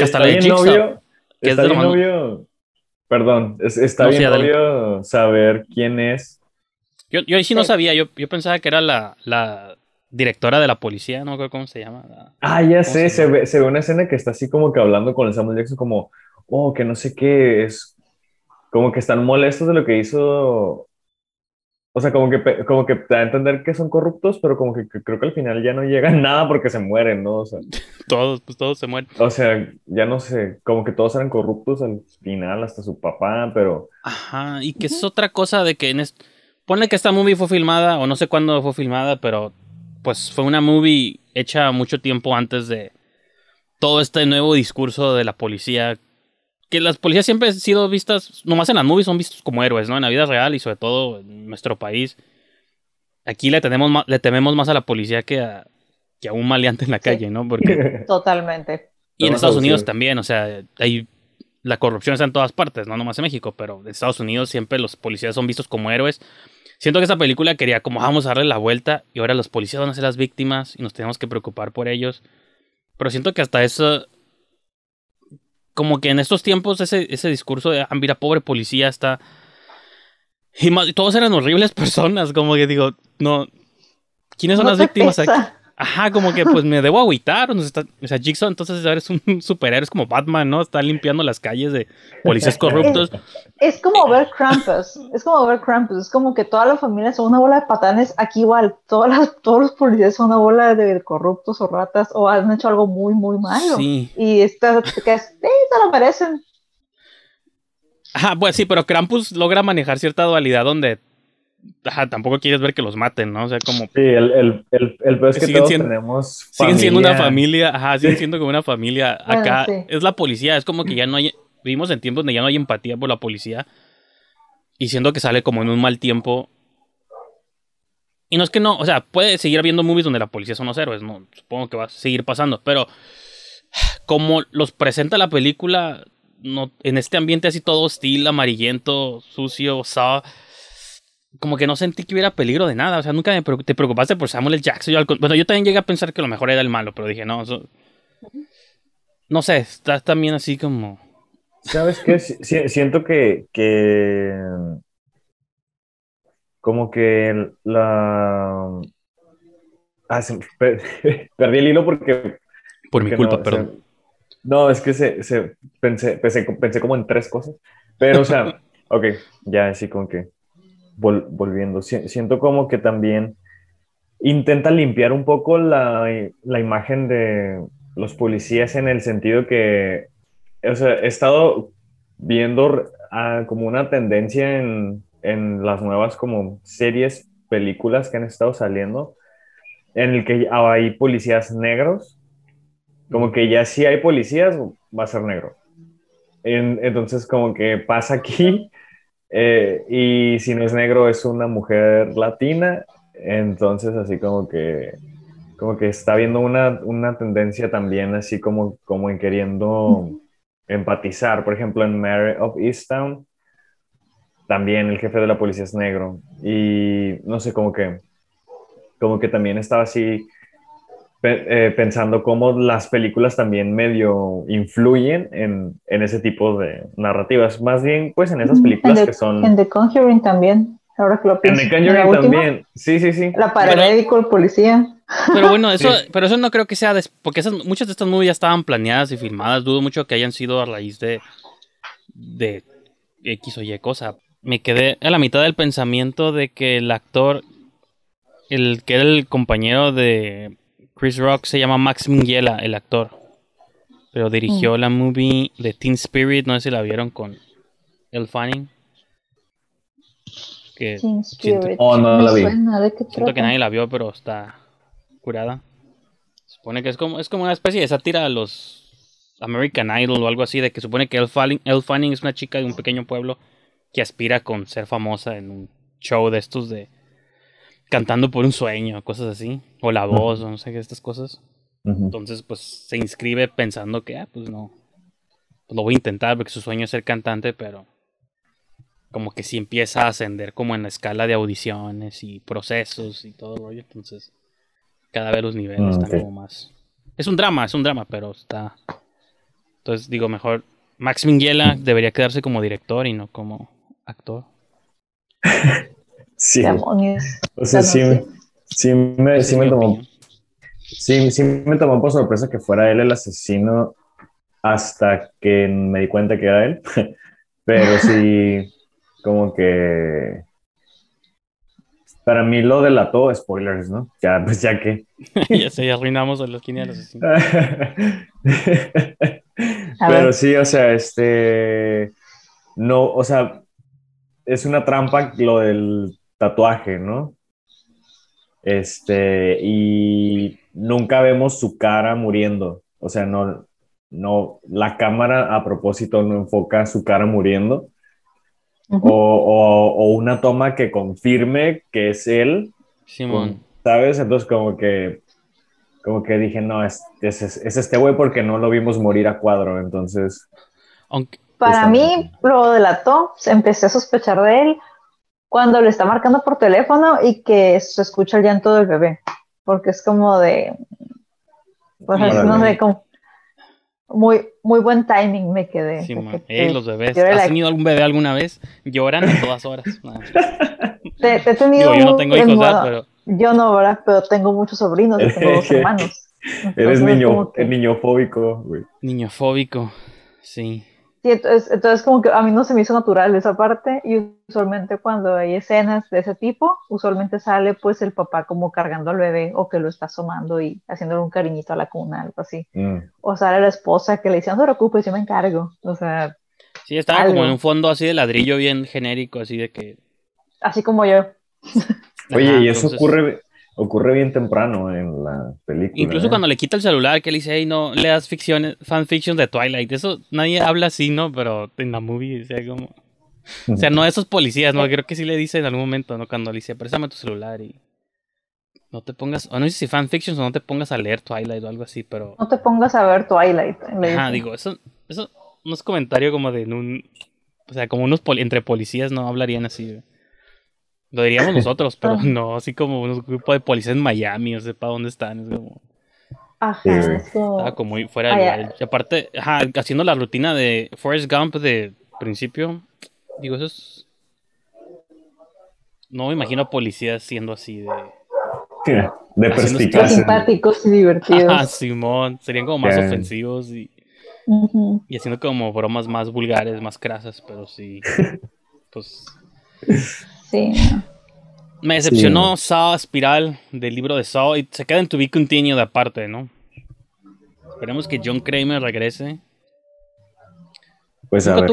hasta la novio, está bien novio, perdón, está bien novio saber quién es. Yo, yo sí no eh. sabía, yo, yo pensaba que era la, directora de la policía, no creo cómo se llama. ah, ya sé, se, ve, una escena que está así como que hablando con el Samuel Jackson como, oh, que no sé qué, es como que están molestos de lo que hizo, o sea, como que, como que te da a entender que son corruptos, pero como que, creo que al final ya no llegan nada porque se mueren, ¿no? O todos, pues todos se mueren. O sea, ya no sé, como que todos eran corruptos al final, hasta su papá, pero... Ajá, y que es otra cosa de que en... pone que esta movie fue filmada, o no sé cuándo fue filmada, pero pues fue una movie hecha mucho tiempo antes de todo este nuevo discurso de la policía. Que las policías siempre han sido vistas, nomás en las movies son vistos como héroes, ¿no? En la vida real y sobre todo en nuestro país. Aquí le, tenemos, le tememos más a la policía que a, un maleante en la calle, ¿no? Porque... Totalmente. Y en Estados Unidos también, o sea, hay la corrupción está en todas partes, no nomás en México, pero en Estados Unidos siempre los policías son vistos como héroes Siento que esa película quería como ah, vamos a darle la vuelta y ahora los policías van a ser las víctimas y nos tenemos que preocupar por ellos. Pero siento que hasta eso... Como que en estos tiempos ese, ese discurso de, ah, mira, pobre policía está... Y, todos eran horribles personas, como que digo, no... ¿Quiénes son las víctimas aquí? Ajá, como que pues me debo agüitar. O, sea, o Jigsaw entonces eres es un superhéroe, es como Batman, ¿no? Está limpiando las calles de policías corruptos. Es, como ver Krampus, es como ver Krampus, es como que toda la familia son una bola de patanes. Aquí igual, todas todos los policías son una bola de corruptos o ratas o han hecho algo muy, muy malo. Sí. Y estas que eh, se lo merecen! Ajá, pues sí, pero Krampus logra manejar cierta dualidad donde tampoco quieres ver que los maten, ¿no? O sea, como. Sí, el, el, el, el peor es que todos tenemos. Siguen siendo una familia, ajá, siguen siendo como una familia. Acá es la policía, es como que ya no hay. Vivimos en tiempos donde ya no hay empatía por la policía. Y siendo que sale como en un mal tiempo. Y no es que no, o sea, puede seguir habiendo movies donde la policía son los héroes, ¿no? Supongo que va a seguir pasando, pero. Como los presenta la película, no, en este ambiente así todo hostil, amarillento, sucio, saw como que no sentí que hubiera peligro de nada. O sea, nunca me te preocupaste por Samuel L. Jackson. Yo, bueno, yo también llegué a pensar que lo mejor era el malo, pero dije, no, No sé, estás también así como... ¿Sabes qué? siento que, Como que la... Ah, perdí el hilo porque... Por mi culpa, perdón. No, es que se, se... Pensé, pensé, pensé como en tres cosas. Pero, o sea, ok, ya así como que volviendo, siento como que también intenta limpiar un poco la, la, imagen de los policías en el sentido que, o sea, he estado viendo como una tendencia en, en, las nuevas como series, películas que han estado saliendo, en el que hay policías negros, como que ya si hay policías, va a ser negro. entonces como que pasa aquí eh, y si no es negro, es una mujer latina. Entonces, así como que, como que está viendo una, tendencia también, así como, como en queriendo empatizar. Por ejemplo, en Mary of Easttown, también el jefe de la policía es negro. Y no sé, como que, como que también estaba así eh, pensando cómo las películas también medio influyen en, ese tipo de narrativas. Más bien, pues en esas películas que son. En The Conjuring también. Ahora que lo pienso. En The Conjuring también. Sí, sí, sí. La paramédico, el policía. Pero bueno, eso, pero eso no creo que sea. Porque muchas de estas movies ya estaban planeadas y filmadas. Dudo mucho que hayan sido a raíz de. de X o Y cosa. Me quedé a la mitad del pensamiento de que el actor, el que era el compañero de Chris Rock se llama Max Minghella, el actor. Pero dirigió mm. la movie de Teen Spirit, no sé si la vieron con El Fanning. Que Teen Spirit. Siento, oh, no, la vi. siento que nadie la vio, pero está curada. Supone que es como, es como una especie de tira a los American Idol o algo así, de que supone que El Elle Fanning es una chica de un pequeño pueblo que aspira con ser famosa en un show de estos de cantando por un sueño, cosas así, o la voz, o no sé qué, estas cosas. Entonces, pues se inscribe pensando que, ah, pues no, pues, lo voy a intentar porque su sueño es ser cantante, pero como que sí empieza a ascender como en la escala de audiciones y procesos y todo rollo, entonces cada vez los niveles ah, están como más... Es un drama, es un drama, pero está... Entonces digo, mejor Max Minghella debería quedarse como director y no como actor. Sí. sí, sí, me, sí, me tomó, sí, sí me tomó por sorpresa que fuera él el asesino hasta que me di cuenta que era él. Pero sí, como que. Para mí lo delató, spoilers, ¿no? Ya, pues ya que. ya se arruinamos los quinientos Pero sí, o sea, este. No, o sea, es una trampa lo del tatuaje, ¿no? Este, y nunca vemos su cara muriendo, o sea, no, no, la cámara a propósito no enfoca su cara muriendo. o, una toma que confirme que es él. Simón. ¿Sabes? Entonces como que, como que dije, no, es, es, este güey porque no lo vimos morir a cuadro, entonces... Para mí lo delató, empecé a sospechar de él, cuando le está marcando por teléfono y que se escucha el llanto del bebé, porque es como de, pues no sé, muy, muy buen timing me quedé. Sí, los bebés. ¿Has tenido algún bebé alguna vez? Lloran a todas horas. te, te he tenido yo no tengo hijos, pero... Yo no, Pero tengo muchos sobrinos, tengo dos hermanos. Eres niño, niñofóbico, güey. Niñofóbico, sí. Sí, entonces, entonces, como que a mí no se me hizo natural esa parte y usualmente cuando hay escenas de ese tipo, usualmente sale pues el papá como cargando al bebé o que lo está asomando y haciéndole un cariñito a la cuna, algo así. Mm. O sale la esposa que le dice, no te preocupes, yo me encargo. O sea... Sí, estaba como en un fondo así de ladrillo bien genérico, así de que... Así como yo. Oye, y eso ocurre ocurre bien temprano en la película. Incluso ¿eh? cuando le quita el celular, que le dice, hey, no leas ficciones, fanfictions de Twilight. Eso nadie habla así, ¿no? Pero en la movie, o sea, como. O sea, no esos policías, ¿no? Creo que sí le dicen en algún momento, ¿no? Cuando le dice, préstame tu celular y. No te pongas, o no sé si fanfictions o no te pongas a leer Twilight o algo así, pero. No te pongas a ver Twilight. Ah, digo, eso, eso no es comentario como de un. O sea, como unos entre policías no hablarían así. ¿eh? Lo diríamos nosotros, pero ah. no así como un grupo de policías en Miami, no sé para dónde están. Es como... Ajá, eso. Estaba como fuera de lugar. aparte, haciendo la rutina de Forrest Gump de principio, digo, eso es. No me imagino policías siendo así de. Sí, de Simpáticos y divertidos. Ah, Simón. Serían como más ofensivos y, y haciendo como bromas más vulgares, más crasas, pero sí. pues. Sí, Me decepcionó Sao Saw Espiral del libro de Saw y se queda en tu Be de aparte, ¿no? Esperemos que John Kramer regrese. Pues a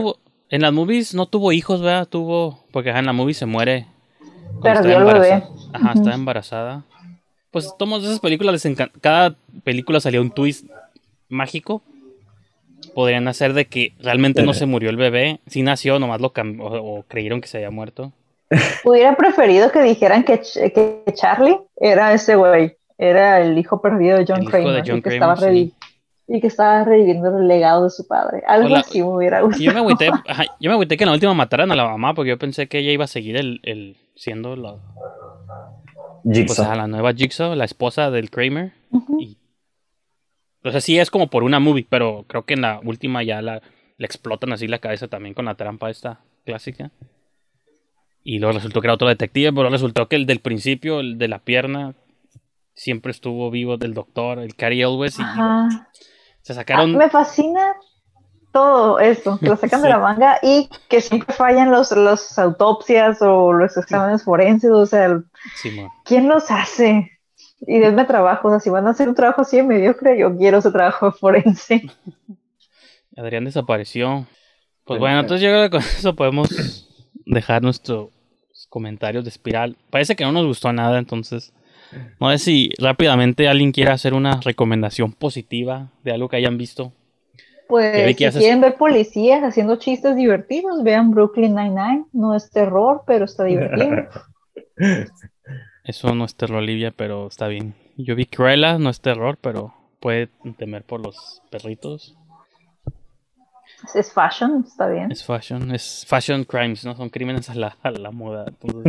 en las movies no tuvo hijos, ¿verdad? Tuvo. Porque en la movies se muere. Perdió el bebé. Ajá, está embarazada. Pues todos esas películas les Cada película salía un twist mágico. Podrían hacer de que realmente no eh. se murió el bebé. si nació, nomás lo o creyeron que se había muerto. Hubiera preferido que dijeran que, Charlie era ese güey, era el hijo perdido de John Kramer, y, que estaba reviviendo el legado de su padre. Algo así me hubiera gustado. Yo me, agüité, que en la última mataran a la mamá porque yo pensé que ella iba a seguir el, siendo la, a pues, la nueva Jigsaw, la esposa del Kramer. o sea, sí es como por una movie, pero creo que en la última ya la, le explotan así la cabeza también con la trampa esta clásica. Y luego resultó que era otro detective, pero resultó que el del principio, el de la pierna, siempre estuvo vivo del doctor, el Cary Elwes. Y, se sacaron. Ah, me fascina todo esto que lo sacan de la manga y que siempre fallan los, los autopsias o los exámenes forenses, o sea, ¿quién los hace? Y denme trabajo, o si van a hacer un trabajo así mediocre, yo quiero ese trabajo forense. Adrián desapareció. Pues bueno, entonces yo creo que con eso podemos dejar nuestro comentarios de Espiral. Parece que no nos gustó nada, entonces. No sé si rápidamente alguien quiera hacer una recomendación positiva de algo que hayan visto. Pues si quieren ver policías haciendo chistes divertidos, vean Brooklyn Nine-Nine. No es terror, pero está divertido. Eso no es terror, Olivia, pero está bien. Yo vi Cruella, no es terror, pero puede temer por los perritos. Es fashion, está bien. Es fashion, es fashion crimes, ¿no? Son crímenes a la, moda.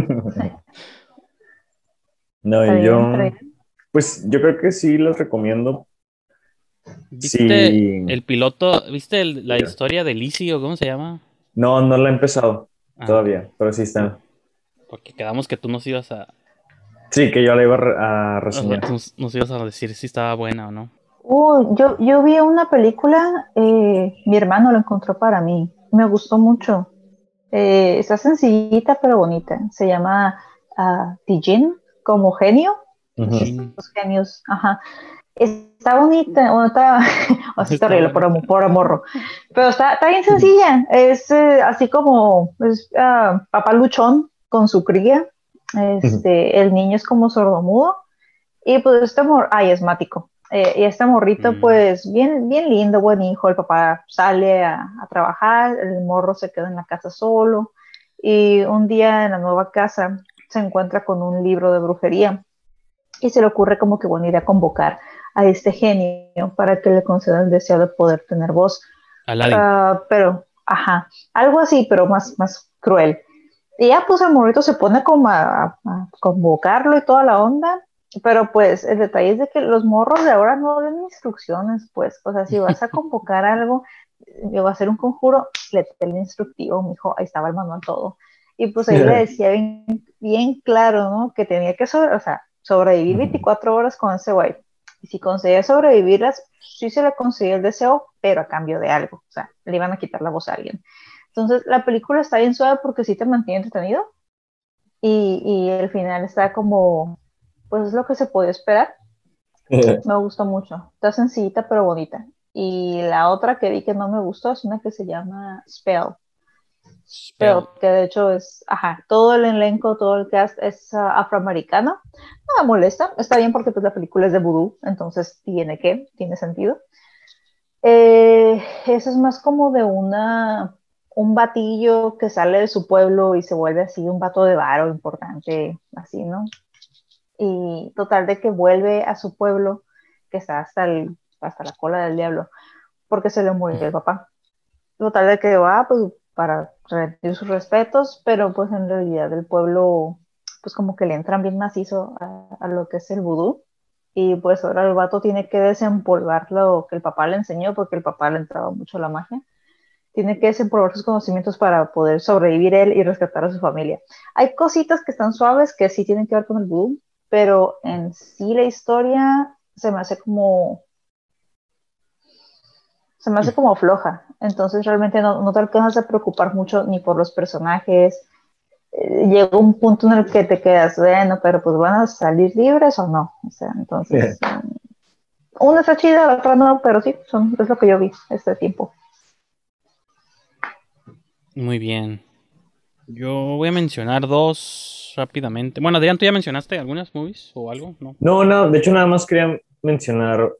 no, y yo. Pues yo creo que sí los recomiendo. ¿Viste el piloto? ¿Viste la historia de Lizzie o cómo se llama? No, no la he empezado ah. todavía, pero sí está. Porque quedamos que tú nos ibas a. Sí, que yo la iba a resumir nos ibas a decir si estaba buena o no yo, yo vi una película, eh, mi hermano lo encontró para mí, me gustó mucho. Eh, está sencillita pero bonita, se llama uh, como genio. Los genios, ajá. Está bonita, está, o oh, está por, por, morro, pero está, bien sencilla, es eh, así como es, ah, papá luchón con su cría, este, el niño es como sordomudo y pues este amor, ay, asmático eh, y este morrito, mm. pues, bien, bien lindo, buen hijo. El papá sale a, trabajar, el morro se queda en la casa solo. Y un día en la nueva casa se encuentra con un libro de brujería. Y se le ocurre como que, bueno, ir a convocar a este genio para que le conceda el deseo de poder tener voz. Ah, pero, ajá, algo así, pero más, más cruel. Y ya, pues, el morrito se pone como a convocarlo y toda la onda pero pues el detalle es de que los morros de ahora no den instrucciones, pues, o sea, si vas a convocar algo, yo eh, voy a hacer un conjuro, le el instructivo, mijo, ahí estaba el manual todo. Y pues ahí le decía bien, claro, ¿no? Que tenía que o sobrevivir 24 horas con ese guay. Y si conseguía sobrevivirlas, sí se le conseguía el deseo, pero a cambio de algo, o sea, le iban a quitar la voz a alguien. Entonces, la película está bien suave porque sí te mantiene entretenido. Y, y el final está como pues es lo que se podía esperar. me gustó mucho. Está sencillita pero bonita. Y la otra que vi que no me gustó es una que se llama Spell. Spell, que de hecho es, ajá, todo el elenco, todo el cast es ah, afroamericano. No me molesta, está bien porque pues la película es de vudú, entonces tiene que, tiene sentido. Eh, eso es más como de una un batillo que sale de su pueblo y se vuelve así un vato de varo importante, así, ¿no? y total de que vuelve a su pueblo, que está hasta, hasta la cola del diablo, porque se le murió el papá. Total de que va, pues, para rendir sus respetos, pero pues en realidad el pueblo, pues como que le entran bien macizo a, a lo que es el vudú, y pues ahora el vato tiene que desempolvar lo que el papá le enseñó, porque el papá le entraba mucho la magia. Tiene que desempolvar sus conocimientos para poder sobrevivir él y rescatar a su familia. Hay cositas que están suaves que sí tienen que ver con el vudú, pero en sí la historia se me hace como se me hace como floja, entonces realmente no, no te alcanzas a preocupar mucho ni por los personajes, eh, llega un punto en el que te quedas, bueno, pero pues van a salir libres o no. O sea, entonces, una está chida, la otra no, pero sí, es lo que yo vi este tiempo. Muy bien. Yo voy a mencionar dos rápidamente. Bueno, Adrián, ¿tú ya mencionaste algunas movies o algo? No, no, no de hecho nada más quería mencionar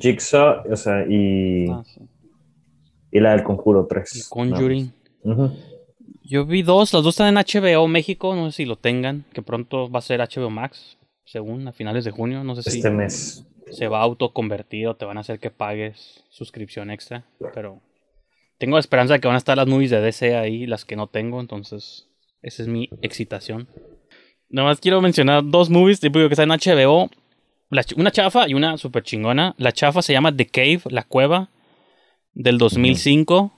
Jigsaw, o sea, y, ah, y la del Conjuro 3. Conjuring. Yo vi dos, las dos están en HBO México, no sé si lo tengan, que pronto va a ser HBO Max, según a finales de junio, no sé si... Este mes. Se va autoconvertido. te van a hacer que pagues suscripción extra, pero tengo esperanza de que van a estar las movies de DC ahí, las que no tengo, entonces esa es mi excitación. Nada más quiero mencionar dos movies tipo, que están en HBO. una chafa y una super chingona. La chafa se llama The Cave, La Cueva, del 2005.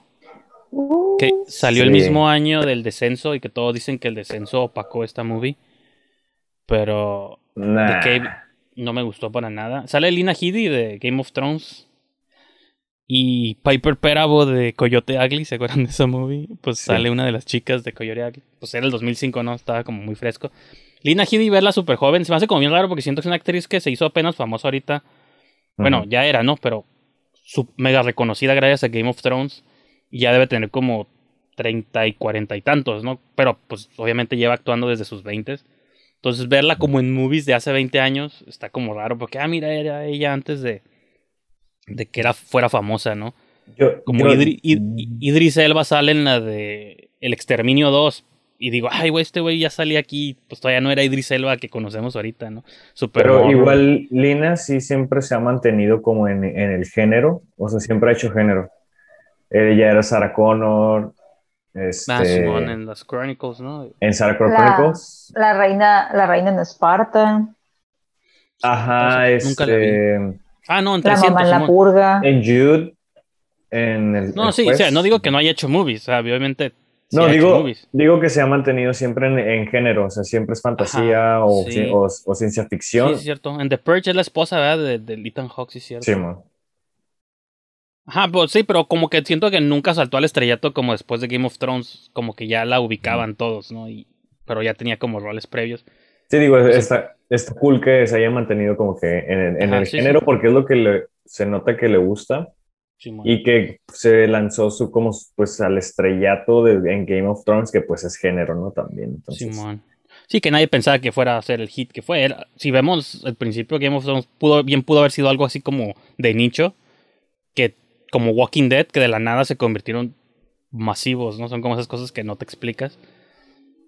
Que uh. salió el mismo año del descenso y que todos dicen que el descenso opacó esta movie. Pero The Cave no me gustó para nada. Sale Lina Headey de Game of Thrones. Y Piper Perabo de Coyote Ugly, ¿se acuerdan de esa movie? Pues sale una de las chicas de Coyote Ugly. Pues era el 2005, ¿no? Estaba como muy fresco. Lina Headey verla súper joven. Se me hace como bien raro porque siento que es una actriz que se hizo apenas famosa ahorita. Bueno, ya era, ¿no? Pero mega reconocida gracias a Game of Thrones. Y ya debe tener como 30 y 40 y tantos, ¿no? Pero pues obviamente lleva actuando desde sus 20. Entonces verla como en movies de hace 20 años está como raro porque, ah, mira, era ella antes de de que era, fuera famosa, ¿no? Como Idris Elba sale en la de El Exterminio 2 y digo, ay, güey, este güey ya salía aquí, pues todavía no era Idris Elba que conocemos ahorita, ¿no? Pero igual Lina sí siempre se ha mantenido como en, el género, o sea, siempre ha hecho género. Ella era Sarah Connor. Este, ah, en las Chronicles, ¿no? En Sarah la, La reina, la reina en Esparta. Ajá, este, Ah, no, en La en En Jude. En el, no, sí, o sea, no digo que no haya hecho movies, o sea, obviamente. no, digo, digo que se ha mantenido siempre en, género, o sea, siempre es fantasía o, ciencia ficción. Sí, es cierto. En The Purge es la esposa, ¿verdad? De, de Ethan Hawke, sí, es cierto. Sí, man. Ajá, pues sí, pero como que siento que nunca saltó al estrellato como después de Game of Thrones, como que ya la ubicaban todos, ¿no? Y, pero ya tenía como roles previos. Sí, digo, esta... Es cool que se haya mantenido como que en, en el género porque es lo que le, se nota que le gusta y que se lanzó su como pues al estrellato de, en Game of Thrones que pues es género, ¿no? También. Entonces, Sí, que nadie pensaba que fuera a ser el hit que fue. si vemos el principio Game of Thrones pudo, bien pudo haber sido algo así como de nicho, que como Walking Dead, que de la nada se convirtieron masivos, ¿no? Son como esas cosas que no te explicas.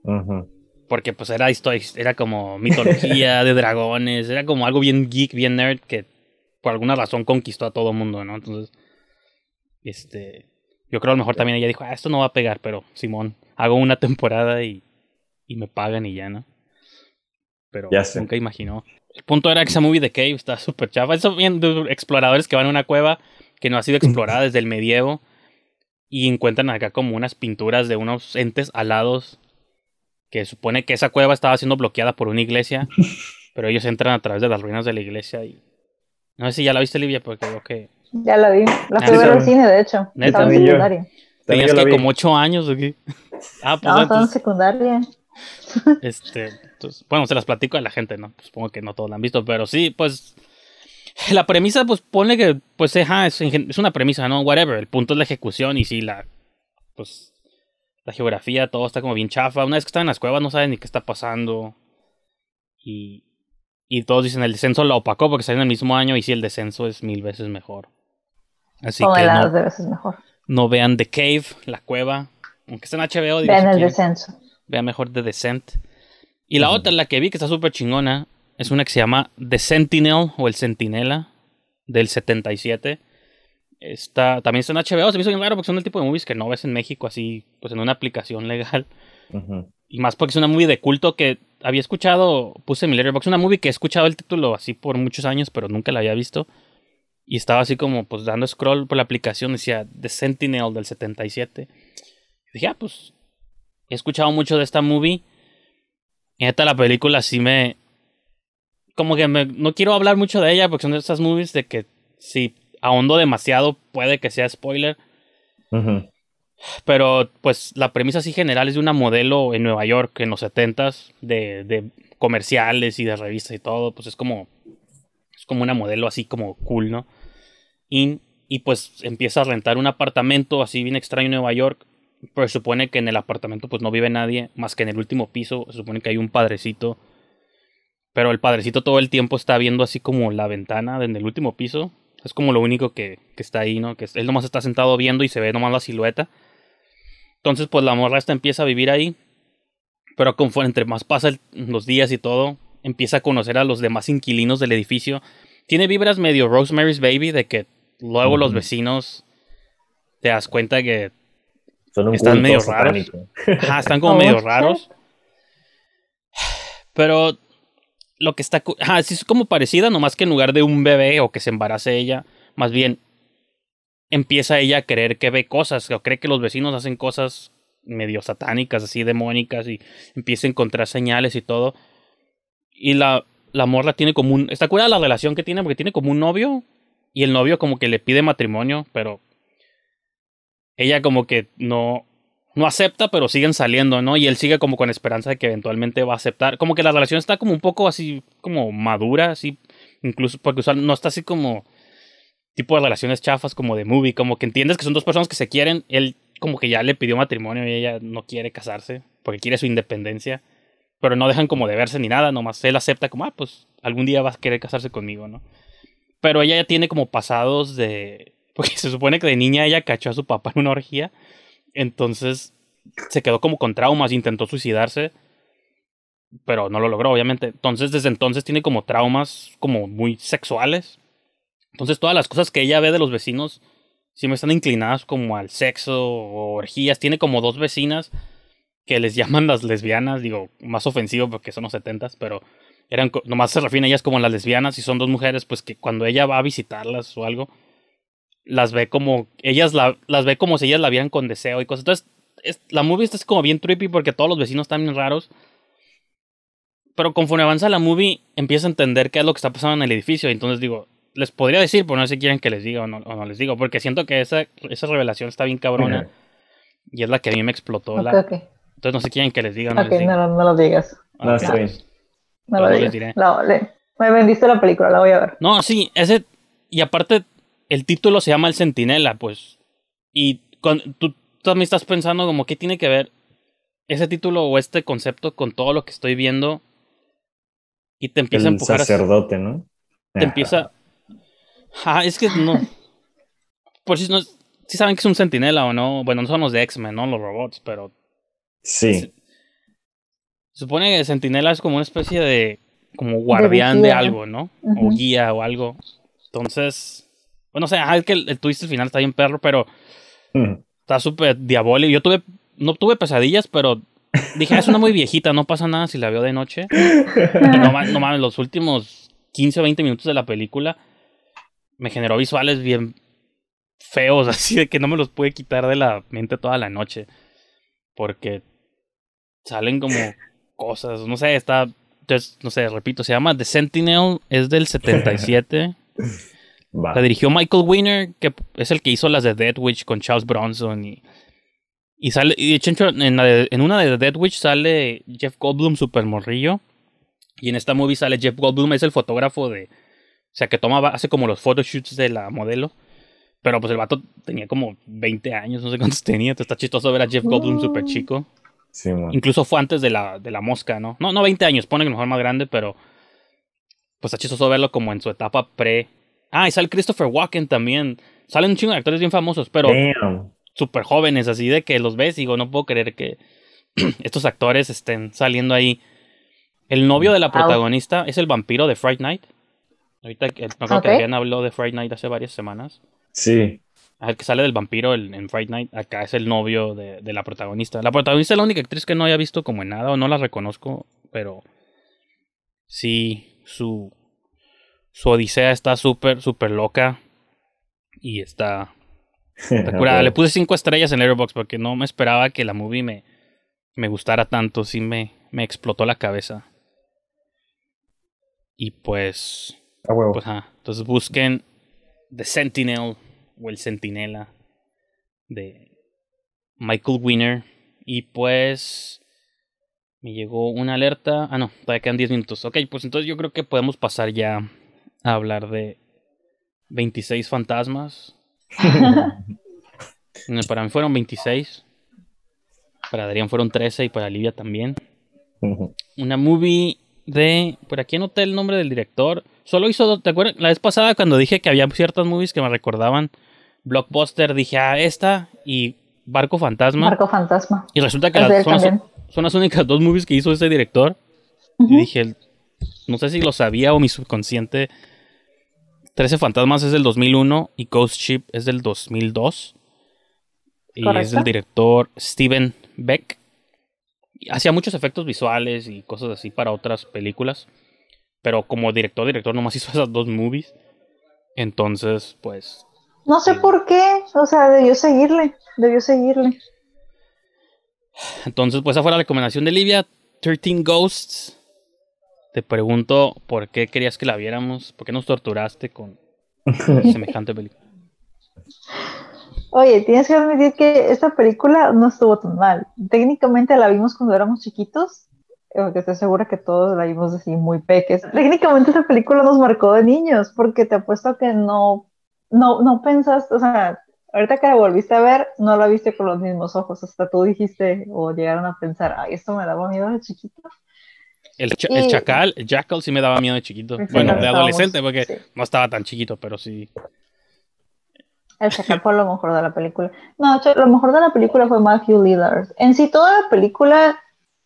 Ajá porque pues era, era como mitología de dragones, era como algo bien geek, bien nerd que por alguna razón conquistó a todo mundo, ¿no? Entonces, este, yo creo a lo mejor también ella dijo, ah, esto no va a pegar, pero Simón, hago una temporada y, me pagan y ya, ¿no? Pero nunca imaginó. El punto era que esa movie de Cave está súper chafa. Eso bien exploradores que van a una cueva que no ha sido explorada desde el medievo y encuentran acá como unas pinturas de unos entes alados que supone que esa cueva estaba siendo bloqueada por una iglesia, pero ellos entran a través de las ruinas de la iglesia y... No sé si ya la viste, Livia, porque creo que... Ya la vi, la ah, fui en el cine, de hecho. estaba en secundaria. Tenías que como ocho años aquí. Ah, pues, estaba en secundaria. Este, bueno, se las platico a la gente, ¿no? Pues, supongo que no todos la han visto, pero sí, pues la premisa, pues pone que, pues, eh, es, es, una premisa, ¿no? Whatever. El punto es la ejecución y si la, pues, la geografía, todo está como bien chafa. Una vez que están en las cuevas no saben ni qué está pasando. Y, y todos dicen el descenso la opacó porque salió en el mismo año y sí, el descenso es mil veces mejor. Así que no, de veces mejor. no vean The Cave, la cueva. Aunque está en HBO. Vean el descenso. Vean mejor The Descent. Y la otra, la que vi que está súper chingona, es una que se llama The Sentinel o El Sentinela del 77 Está, también está en HBO, se me hizo bien raro porque son el tipo de movies que no ves en México así, pues en una aplicación legal. Y más porque es una movie de culto que había escuchado, puse en mi una movie que he escuchado el título así por muchos años, pero nunca la había visto. Y estaba así como, pues dando scroll por la aplicación, decía The Sentinel del 77. Y dije, ah, pues he escuchado mucho de esta movie. Y esta la película sí me. Como que me, no quiero hablar mucho de ella porque son de esas movies de que si ahondo demasiado, puede que sea spoiler. Pero pues la premisa así general es de una modelo en Nueva York en los 70s de, comerciales y de revistas y todo, pues es como es como una modelo así como cool, ¿no? Y, y pues empieza a rentar un apartamento así bien extraño en Nueva York, pero se supone que en el apartamento pues no vive nadie más que en el último piso, se supone que hay un padrecito, pero el padrecito todo el tiempo está viendo así como la ventana en el último piso es como lo único que, está ahí, ¿no? Que él nomás está sentado viendo y se ve nomás la silueta. Entonces, pues la morra esta empieza a vivir ahí. Pero conforme entre más pasan los días y todo, empieza a conocer a los demás inquilinos del edificio. Tiene vibras medio Rosemary's Baby de que luego los vecinos te das cuenta que Son un están medio raros. Ajá, están como medio raros. Pero lo que está. ah sí es como parecida, nomás que en lugar de un bebé o que se embarace ella, más bien empieza ella a creer que ve cosas, o cree que los vecinos hacen cosas medio satánicas, así demónicas, y empieza a encontrar señales y todo. Y la, la morra tiene como un. ¿Está de la relación que tiene? Porque tiene como un novio, y el novio como que le pide matrimonio, pero. Ella como que no no acepta, pero siguen saliendo, ¿no? Y él sigue como con esperanza de que eventualmente va a aceptar. Como que la relación está como un poco así, como madura, así, incluso porque no está así como tipo de relaciones chafas como de movie, como que entiendes que son dos personas que se quieren, él como que ya le pidió matrimonio y ella no quiere casarse porque quiere su independencia, pero no dejan como de verse ni nada, nomás él acepta como, ah, pues algún día vas a querer casarse conmigo, ¿no? Pero ella ya tiene como pasados de... Porque se supone que de niña ella cachó a su papá en una orgía entonces se quedó como con traumas, intentó suicidarse, pero no lo logró, obviamente. Entonces desde entonces tiene como traumas como muy sexuales. Entonces todas las cosas que ella ve de los vecinos siempre están inclinadas como al sexo o orgías. Tiene como dos vecinas que les llaman las lesbianas, digo, más ofensivo porque son los setentas, pero eran nomás se refieren ellas como las lesbianas y son dos mujeres pues que cuando ella va a visitarlas o algo las ve como ellas las ve como si ellas la vieran con deseo y cosas. Entonces, es, la movie está como bien trippy porque todos los vecinos están bien raros. Pero conforme avanza la movie, empieza a entender qué es lo que está pasando en el edificio. Entonces digo, les podría decir, pero no sé si quieren que les diga o no, o no les digo, porque siento que esa, esa revelación está bien cabrona. Y es la que a mí me explotó. Entonces no sé si quieren que les diga o no les No, no lo digas. Ah, no, No digas. No, le... Me vendiste la película, la voy a ver. No, sí, ese... Y aparte el título se llama El Centinela, pues. Y con, tú también estás pensando como qué tiene que ver ese título o este concepto con todo lo que estoy viendo. Y te empieza a empujar. sacerdote, ¿no? Te empieza. Ah. ah, es que no. Por si no. Si saben que es un centinela o no. Bueno, no son los de X-Men, ¿no? Los robots, pero. Sí. Se, supone que centinela es como una especie de. Como guardián de, algo, ¿no? O guía o algo. Entonces no sé, es que el, twist final está bien perro, pero está súper diabólico. Yo tuve, no tuve pesadillas, pero dije, ah, es una muy viejita, no pasa nada si la veo de noche. no, mames, los últimos 15 o 20 minutos de la película me generó visuales bien feos, así de que no me los pude quitar de la mente toda la noche. Porque salen como cosas, no sé, está, no sé, repito, se llama The Sentinel, es del 77. La dirigió Michael Weiner, que es el que hizo las de Dead Witch con Charles Bronson. Y, y sale, y en, la en, una de Dead Witch sale Jeff Goldblum super morrillo. Y en esta movie sale Jeff Goldblum, es el fotógrafo de. O sea, que toma, hace como los photoshoots de la modelo. Pero pues el vato tenía como 20 años, no sé cuántos tenía. Entonces está chistoso ver a Jeff Goldblum súper chico. Incluso fue antes de la, de la mosca, ¿no? No, no 20 años, pone que mejor más grande, pero. Pues está chistoso verlo como en su etapa pre Ah, y sale Christopher Walken también. Salen un chingo de actores bien famosos, pero súper jóvenes, así de que los ves y digo, no puedo creer que estos actores estén saliendo ahí. El novio de la protagonista es el vampiro de Fright Night. Ahorita no creo que habló de Fright Night hace varias semanas. Sí. El que sale del vampiro en Fright Night, acá es el novio de, de, la protagonista. La protagonista es la única actriz que no haya visto como en nada o no la reconozco, pero sí, su, su odisea está súper, súper loca. Y está. está curada. Le puse cinco estrellas en Airbox porque no me esperaba que la movie me, me gustara tanto. Sí me, me explotó la cabeza. Y pues. A huevo. Pues, entonces busquen The Sentinel o El Sentinela de Michael Winner Y pues. Me llegó una alerta. Ah, no, todavía quedan 10 minutos. Ok, pues entonces yo creo que podemos pasar ya hablar de 26 fantasmas. para mí fueron 26. Para Adrián fueron 13 y para Livia también. Una movie de. Por aquí anoté el nombre del director. Solo hizo. dos ¿Te acuerdas? La vez pasada, cuando dije que había ciertas movies que me recordaban Blockbuster, dije, ah, esta y Barco Fantasma. Barco Fantasma. Y resulta que las, son, las, son, las, únicas dos movies que hizo ese director. Y dije, no sé si lo sabía o mi subconsciente 13 Fantasmas es del 2001 y Ghost Ship es del 2002. Y es del director Steven Beck. Hacía muchos efectos visuales y cosas así para otras películas. Pero como director, director nomás hizo esas dos movies. Entonces, pues. No sé por qué. O sea, debió seguirle. Debió seguirle. Entonces, pues esa fue la recomendación de Livia. 13 Ghosts. Te pregunto por qué querías que la viéramos, por qué nos torturaste con semejante película. Oye, tienes que admitir que esta película no estuvo tan mal. Técnicamente la vimos cuando éramos chiquitos, aunque estoy segura que todos la vimos así muy peques. Técnicamente esta película nos marcó de niños, porque te apuesto que no, no, no pensaste, o sea, ahorita que la volviste a ver, no la viste con los mismos ojos. Hasta tú dijiste o llegaron a pensar, ay, esto me daba miedo de chiquito. El, el, chacal, el jackal sí me daba miedo de chiquito. bueno, de adolescente, porque no estaba tan chiquito, pero sí. El chacal fue lo mejor de la película. No, lo mejor de la película fue Matthew Lillard. En sí, toda la película,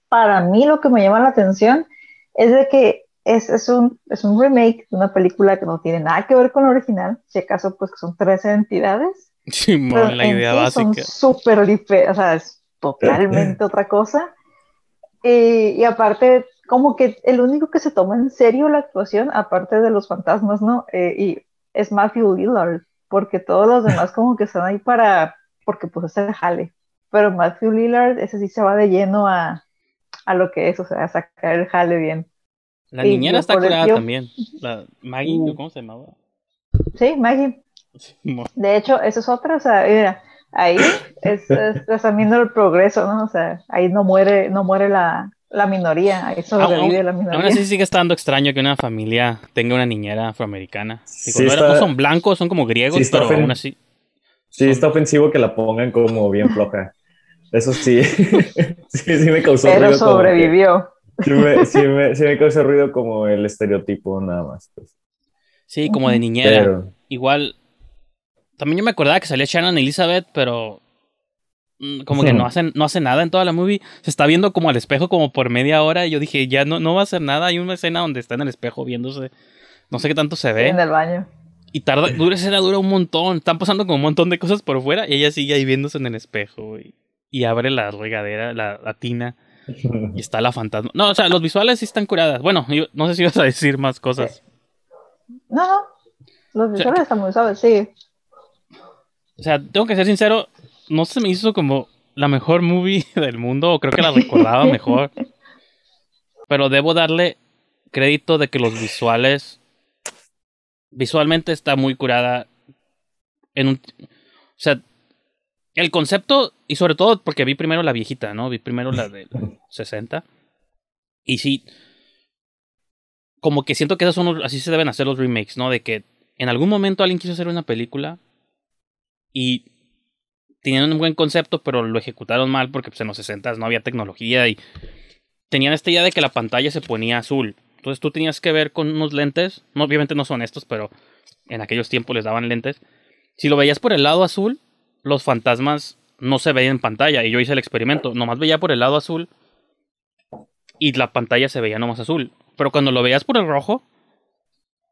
para mí lo que me llama la atención es de que es, es, un, es un remake de una película que no tiene nada que ver con la original. Si acaso, pues que son tres entidades. Sí, la idea básica. Son súper o sea, es totalmente otra cosa. y, aparte, como que el único que se toma en serio la actuación, aparte de los fantasmas, ¿no? Eh, y es Matthew Lillard, porque todos los demás como que están ahí para, porque pues el jale. Pero Matthew Lillard, ese sí se va de lleno a, lo que es, o sea, a sacar el jale bien. La niñera está curada también. La Maggie, mm. ¿cómo se llamaba? Sí, Maggie. De hecho, eso es otra, o sea, mira, ahí es, es, el progreso, ¿no? O sea, ahí no muere, no muere la, la minoría, eso sobrevive la minoría. Aún así sigue estando extraño que una familia tenga una niñera afroamericana. si no, son blancos, son como griegos, pero aún así. Sí, está ofensivo que la pongan como bien floja. Eso sí, sí, me causó pero ruido. Pero sobrevivió. sí, me, sí, causó ruido como el estereotipo nada más. Pues. Sí, como de niñera. Igual, también yo me acordaba que salía Shannon Elizabeth, pero Mm, como que no hace, no hace nada en toda la movie. Se está viendo como al espejo como por media hora. Y yo dije, ya no, no va a hacer nada. Hay una escena donde está en el espejo viéndose. No sé qué tanto se ve. en el baño. Y tarda, dura escena dura un montón. Están pasando como un montón de cosas por fuera. Y ella sigue ahí viéndose en el espejo. Y, abre la regadera, la, tina. Y está la fantasma. No, o sea, los visuales sí están curadas. Bueno, yo, no sé si vas a decir más cosas. No, no. Los visuales están muy suaves, sí. O sea, tengo que ser sincero no se me hizo como la mejor movie del mundo, o creo que la recordaba mejor. Pero debo darle crédito de que los visuales. Visualmente está muy curada. En un, o sea, el concepto, y sobre todo porque vi primero la viejita, ¿no? Vi primero la de 60. Y sí. Como que siento que esos son, así se deben hacer los remakes, ¿no? De que en algún momento alguien quiso hacer una película y tenían un buen concepto, pero lo ejecutaron mal porque pues, en los 60 no había tecnología y tenían esta idea de que la pantalla se ponía azul. Entonces tú tenías que ver con unos lentes, no, obviamente no son estos, pero en aquellos tiempos les daban lentes. Si lo veías por el lado azul, los fantasmas no se veían en pantalla. Y yo hice el experimento, nomás veía por el lado azul y la pantalla se veía nomás azul. Pero cuando lo veías por el rojo,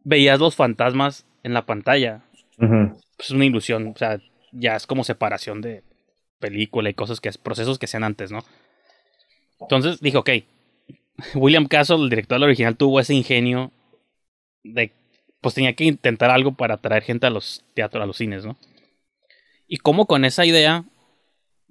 veías los fantasmas en la pantalla. Es una ilusión, o sea, ya es como separación de película y cosas que es, procesos que sean antes, ¿no? Entonces dije, ok, William Castle, el director del original, tuvo ese ingenio de, pues tenía que intentar algo para atraer gente a los teatros, a los cines, ¿no? Y como con esa idea,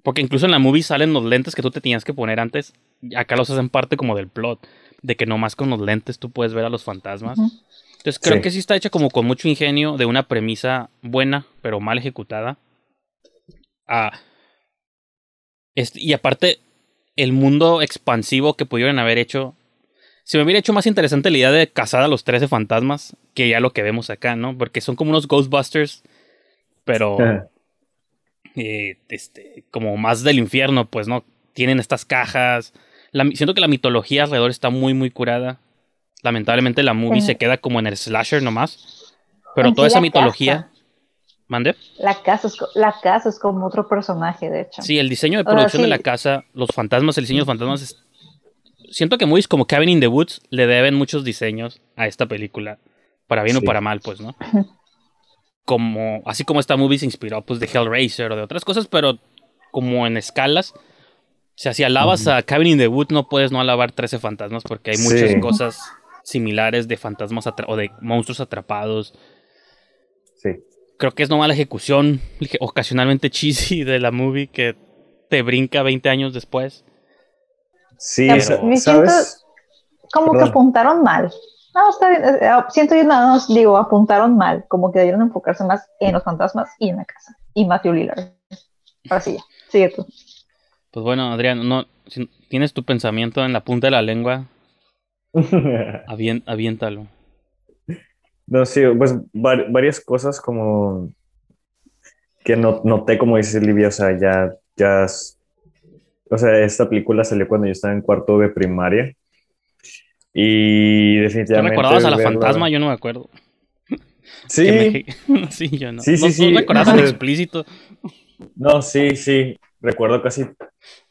porque incluso en la movie salen los lentes que tú te tenías que poner antes, acá los hacen parte como del plot, de que nomás con los lentes tú puedes ver a los fantasmas. Entonces creo que sí está hecha como con mucho ingenio de una premisa buena, pero mal ejecutada y aparte, el mundo expansivo que pudieron haber hecho. Se me hubiera hecho más interesante la idea de cazar a los 13 fantasmas que ya lo que vemos acá, ¿no? Porque son como unos Ghostbusters, pero. Eh, este, como más del infierno, pues, ¿no? Tienen estas cajas. siento que la mitología alrededor está muy, muy curada. Lamentablemente la movie se queda como en el slasher nomás. Pero toda esa mitología. ¿Mande? La casa, es, la casa es como otro personaje, de hecho. Sí, el diseño de producción de la casa, los fantasmas, el diseño de los fantasmas. Siento que movies como Cabin in the Woods le deben muchos diseños a esta película. Para bien o para mal, pues, ¿no? Como, así como esta movie se inspiró pues, de Hellraiser o de otras cosas, pero como en escalas. O sea, si alabas a Cabin in the Woods, no puedes no alabar 13 fantasmas porque hay muchas cosas similares de fantasmas o de monstruos atrapados. Sí creo que es no mala ejecución ocasionalmente cheesy de la movie que te brinca 20 años después. Sí, pero, como que apuntaron mal. No, está bien. Eh, eh, siento yo nada más, digo, apuntaron mal. Como que debieron enfocarse más en los fantasmas y en la casa. Y Matthew Lillard. Ahora sí, sigue tú. Pues bueno, Adrián, no, tienes tu pensamiento en la punta de la lengua, aviéntalo. No, sí, pues varias cosas como que no, noté, como dice Livia, o sea, ya, ya, o sea, esta película salió cuando yo estaba en cuarto de primaria. Y definitivamente... ¿Te recordabas a la fantasma? Yo no me acuerdo. Sí. sí, yo no. Sí, sí, no, sí. No recordabas explícito. No, sí, sí. Recuerdo casi,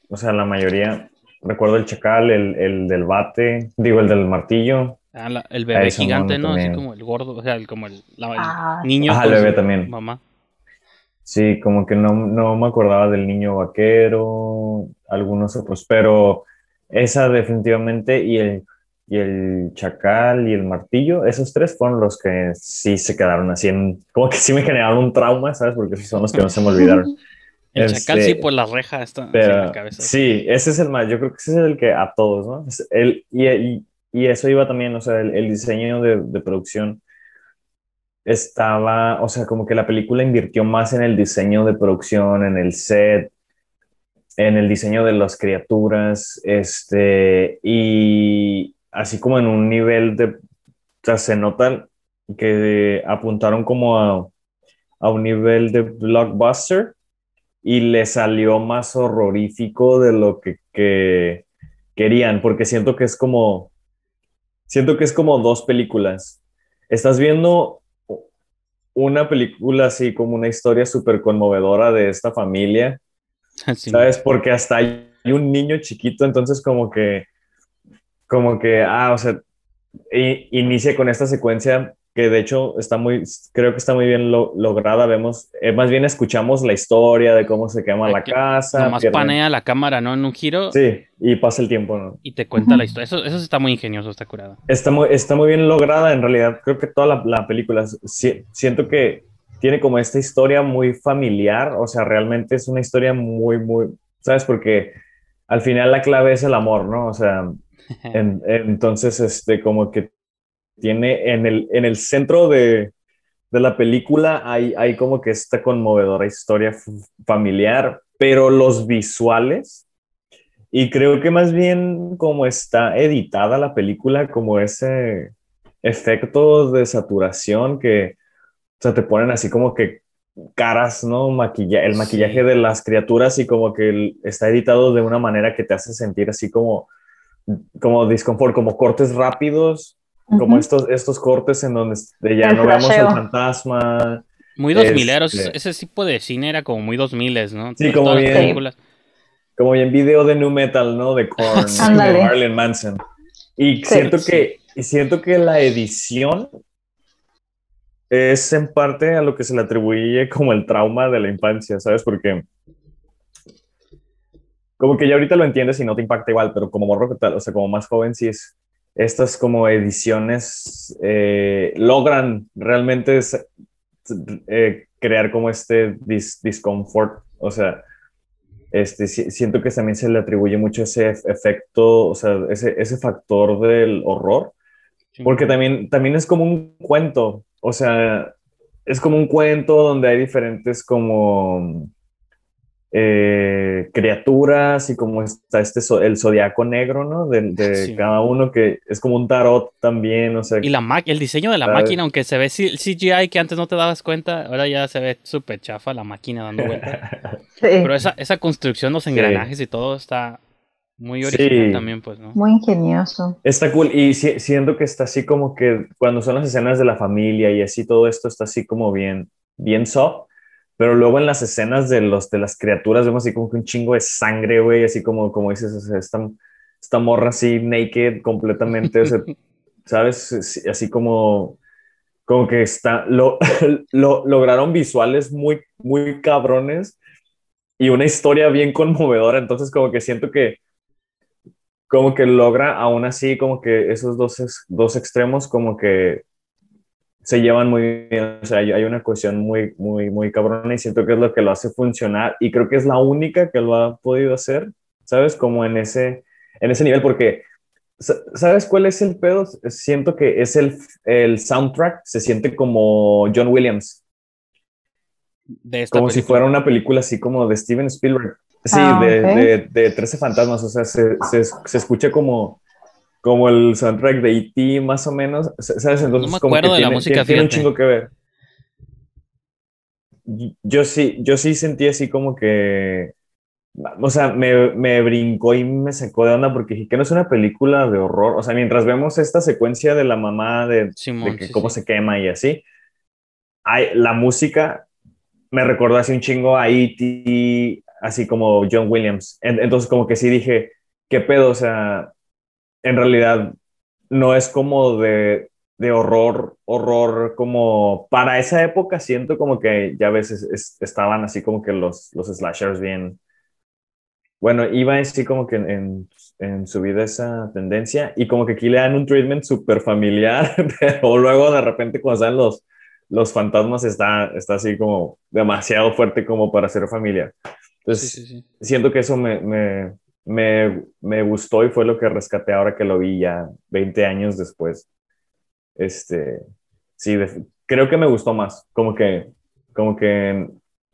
o sea, la mayoría. Recuerdo el chacal, el, el del bate, digo, el del martillo. Ah, el bebé gigante, ¿no? Así como el gordo, o sea, como el, niño. el pues, bebé también. Mamá. Sí, como que no, no, me acordaba del niño vaquero, algunos otros, pero esa definitivamente y el, el chacal y el martillo, esos tres fueron los que sí se quedaron así, como que sí me generaron un trauma, ¿sabes? Porque sí son los que no se me olvidaron. El chacal sí pues la reja está en cabeza. Sí, ese es el más, yo creo que ese es el que a todos, ¿no? y, y eso iba también, o sea, el, diseño de, producción estaba, o sea, como que la película invirtió más en el diseño de producción, en el set, en el diseño de las criaturas, este, y así como en un nivel de, o sea, se nota que apuntaron como a, un nivel de blockbuster y le salió más horrorífico de lo que querían, porque siento que es como siento que es como dos películas. Estás viendo una película así como una historia súper conmovedora de esta familia, ¿sabes? Porque hasta hay un niño chiquito, entonces como que, como que, ah, o sea, inicia con esta secuencia que de hecho está muy, creo que está muy bien lograda. Vemos, eh, más bien escuchamos la historia de cómo se quema la casa. Nomás panea la cámara, ¿no? En un giro. Sí, y pasa el tiempo, Y te cuenta la historia. Eso, está muy ingenioso, está curado, Está muy, está muy bien lograda, en realidad. Creo que toda la, película, siento que tiene como esta historia muy familiar. O sea, realmente es una historia muy, muy, ¿sabes? Porque al final la clave es el amor, ¿no? O sea, entonces, este, como que tiene en el, en el centro de, de la película hay, hay como que esta conmovedora historia familiar, pero los visuales, y creo que más bien como está editada la película, como ese efecto de saturación que o sea, te ponen así como que caras, ¿no? Maquilla el maquillaje de las criaturas y como que está editado de una manera que te hace sentir así como, como disconfort, como cortes rápidos como estos, estos cortes en donde ya no vemos el fantasma. Muy dos mileros, este ese tipo de cine era como muy dos miles, ¿no? Sí, como bien, como bien video de nu metal, ¿no? De Korn, de Marlon Manson. Y siento que siento que la edición es en parte a lo que se le atribuye como el trauma de la infancia, ¿sabes? Porque como que ya ahorita lo entiendes y no te impacta igual, pero como morro, o sea, como más joven sí es estas como ediciones eh, logran realmente eh, crear como este discomfort, o sea, este, siento que también se le atribuye mucho ese efecto, o sea, ese, factor del horror, porque también, también es como un cuento, o sea, es como un cuento donde hay diferentes como eh, criaturas y como está este el zodiaco negro, ¿no? De, cada uno que es como un tarot también, o sea. Y la el diseño de la máquina, aunque se ve el CGI que antes no te dabas cuenta, ahora ya se ve súper chafa la máquina dando vuelta. Pero esa, esa construcción, los engranajes y todo está muy original también, pues, Muy ingenioso. Está cool. Y siento que está así como que cuando son las escenas de la familia y así todo esto está así como bien, bien soft. Pero luego en las escenas de, los, de las criaturas vemos así como que un chingo de sangre, güey, así como, como dices, están esta, morra así naked completamente, ¿sabes? Así como, como que está, lo, lo, lograron visuales muy, muy cabrones y una historia bien conmovedora, entonces como que siento que, como que logra aún así como que esos dos, dos extremos como que se llevan muy bien, o sea, hay una cuestión muy, muy, muy cabrona y siento que es lo que lo hace funcionar y creo que es la única que lo ha podido hacer, ¿sabes? Como en ese, en ese nivel, porque ¿Sabes cuál es el pedo? Siento que es el, soundtrack, se siente como John Williams. como si fuera una película así como de Steven Spielberg. Sí, ah, de, 13 fantasmas, o sea, se escucha como, como el soundtrack de E.T. más o menos, ¿sabes? Entonces, no que tiene, la un chingo que ver. Yo sí, yo sí sentí así como que, o sea, me, me brincó y me sacó de onda porque dije que no es una película de horror. O sea, mientras vemos esta secuencia de la mamá, de, cómo se quema y así, hay, la música me recordó así un chingo a E.T., así como John Williams. Entonces, como que sí dije, ¿qué pedo? O sea, en realidad no es como de, de, horror, horror, como para esa época siento como que ya a veces estaban así como que los, los slashers bien, bueno, iba así como que en, en, su vida esa tendencia y como que aquí le dan un treatment súper familiar, o luego de repente cuando salen los, los fantasmas está, está así como demasiado fuerte como para ser familiar. Entonces, siento que eso me, me, me, gustó y fue lo que rescaté ahora que lo vi ya 20 años después. Este, sí, creo que me gustó más, como que, como que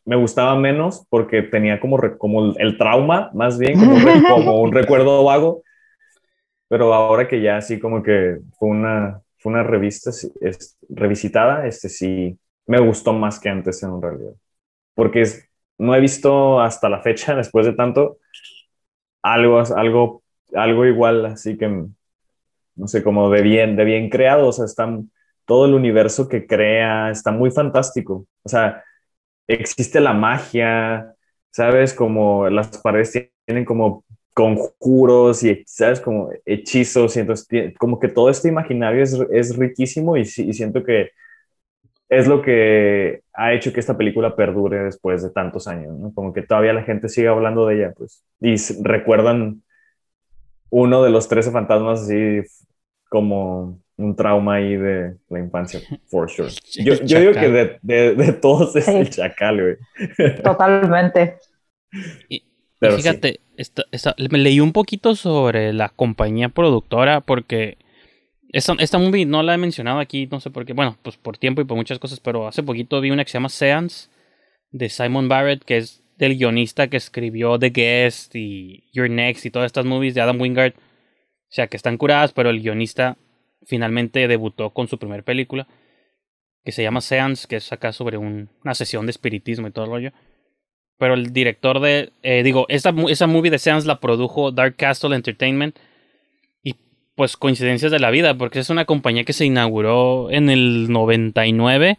me gustaba menos porque tenía como, como el trauma, más bien, como, un recuerdo vago. Pero ahora que ya así como que fue una, una revista revisitada, este sí me gustó más que antes en realidad. Porque no he visto hasta la fecha, después de tanto, algo, algo, algo igual, así que, no sé, como de bien, de bien creado, o sea, están todo el universo que crea, está muy fantástico, o sea, existe la magia, ¿sabes? Como las paredes tienen como conjuros y, ¿sabes? Como hechizos, y entonces como que todo este imaginario es, es riquísimo y, y siento que es lo que ha hecho que esta película perdure después de tantos años, ¿no? Como que todavía la gente sigue hablando de ella, pues, y recuerdan uno de los 13 fantasmas así como un trauma ahí de la infancia, for sure. Yo, digo que de, todos es el chacal, güey. Totalmente. fíjate, me leí un poquito sobre la compañía productora porque esta, esta movie no la he mencionado aquí, no sé por qué. Bueno, pues por tiempo y por muchas cosas, pero hace poquito vi una que se llama Seance de Simon Barrett, que es del guionista que escribió The Guest y Your Next y todas estas movies de Adam Wingard. O sea, que están curadas, pero el guionista finalmente debutó con su primera película, que se llama Seance, que es acá sobre una sesión de espiritismo y todo el rollo. Pero el director de. Eh, digo, esa movie de Seance la produjo Dark Castle Entertainment pues coincidencias de la vida, porque es una compañía que se inauguró en el 99.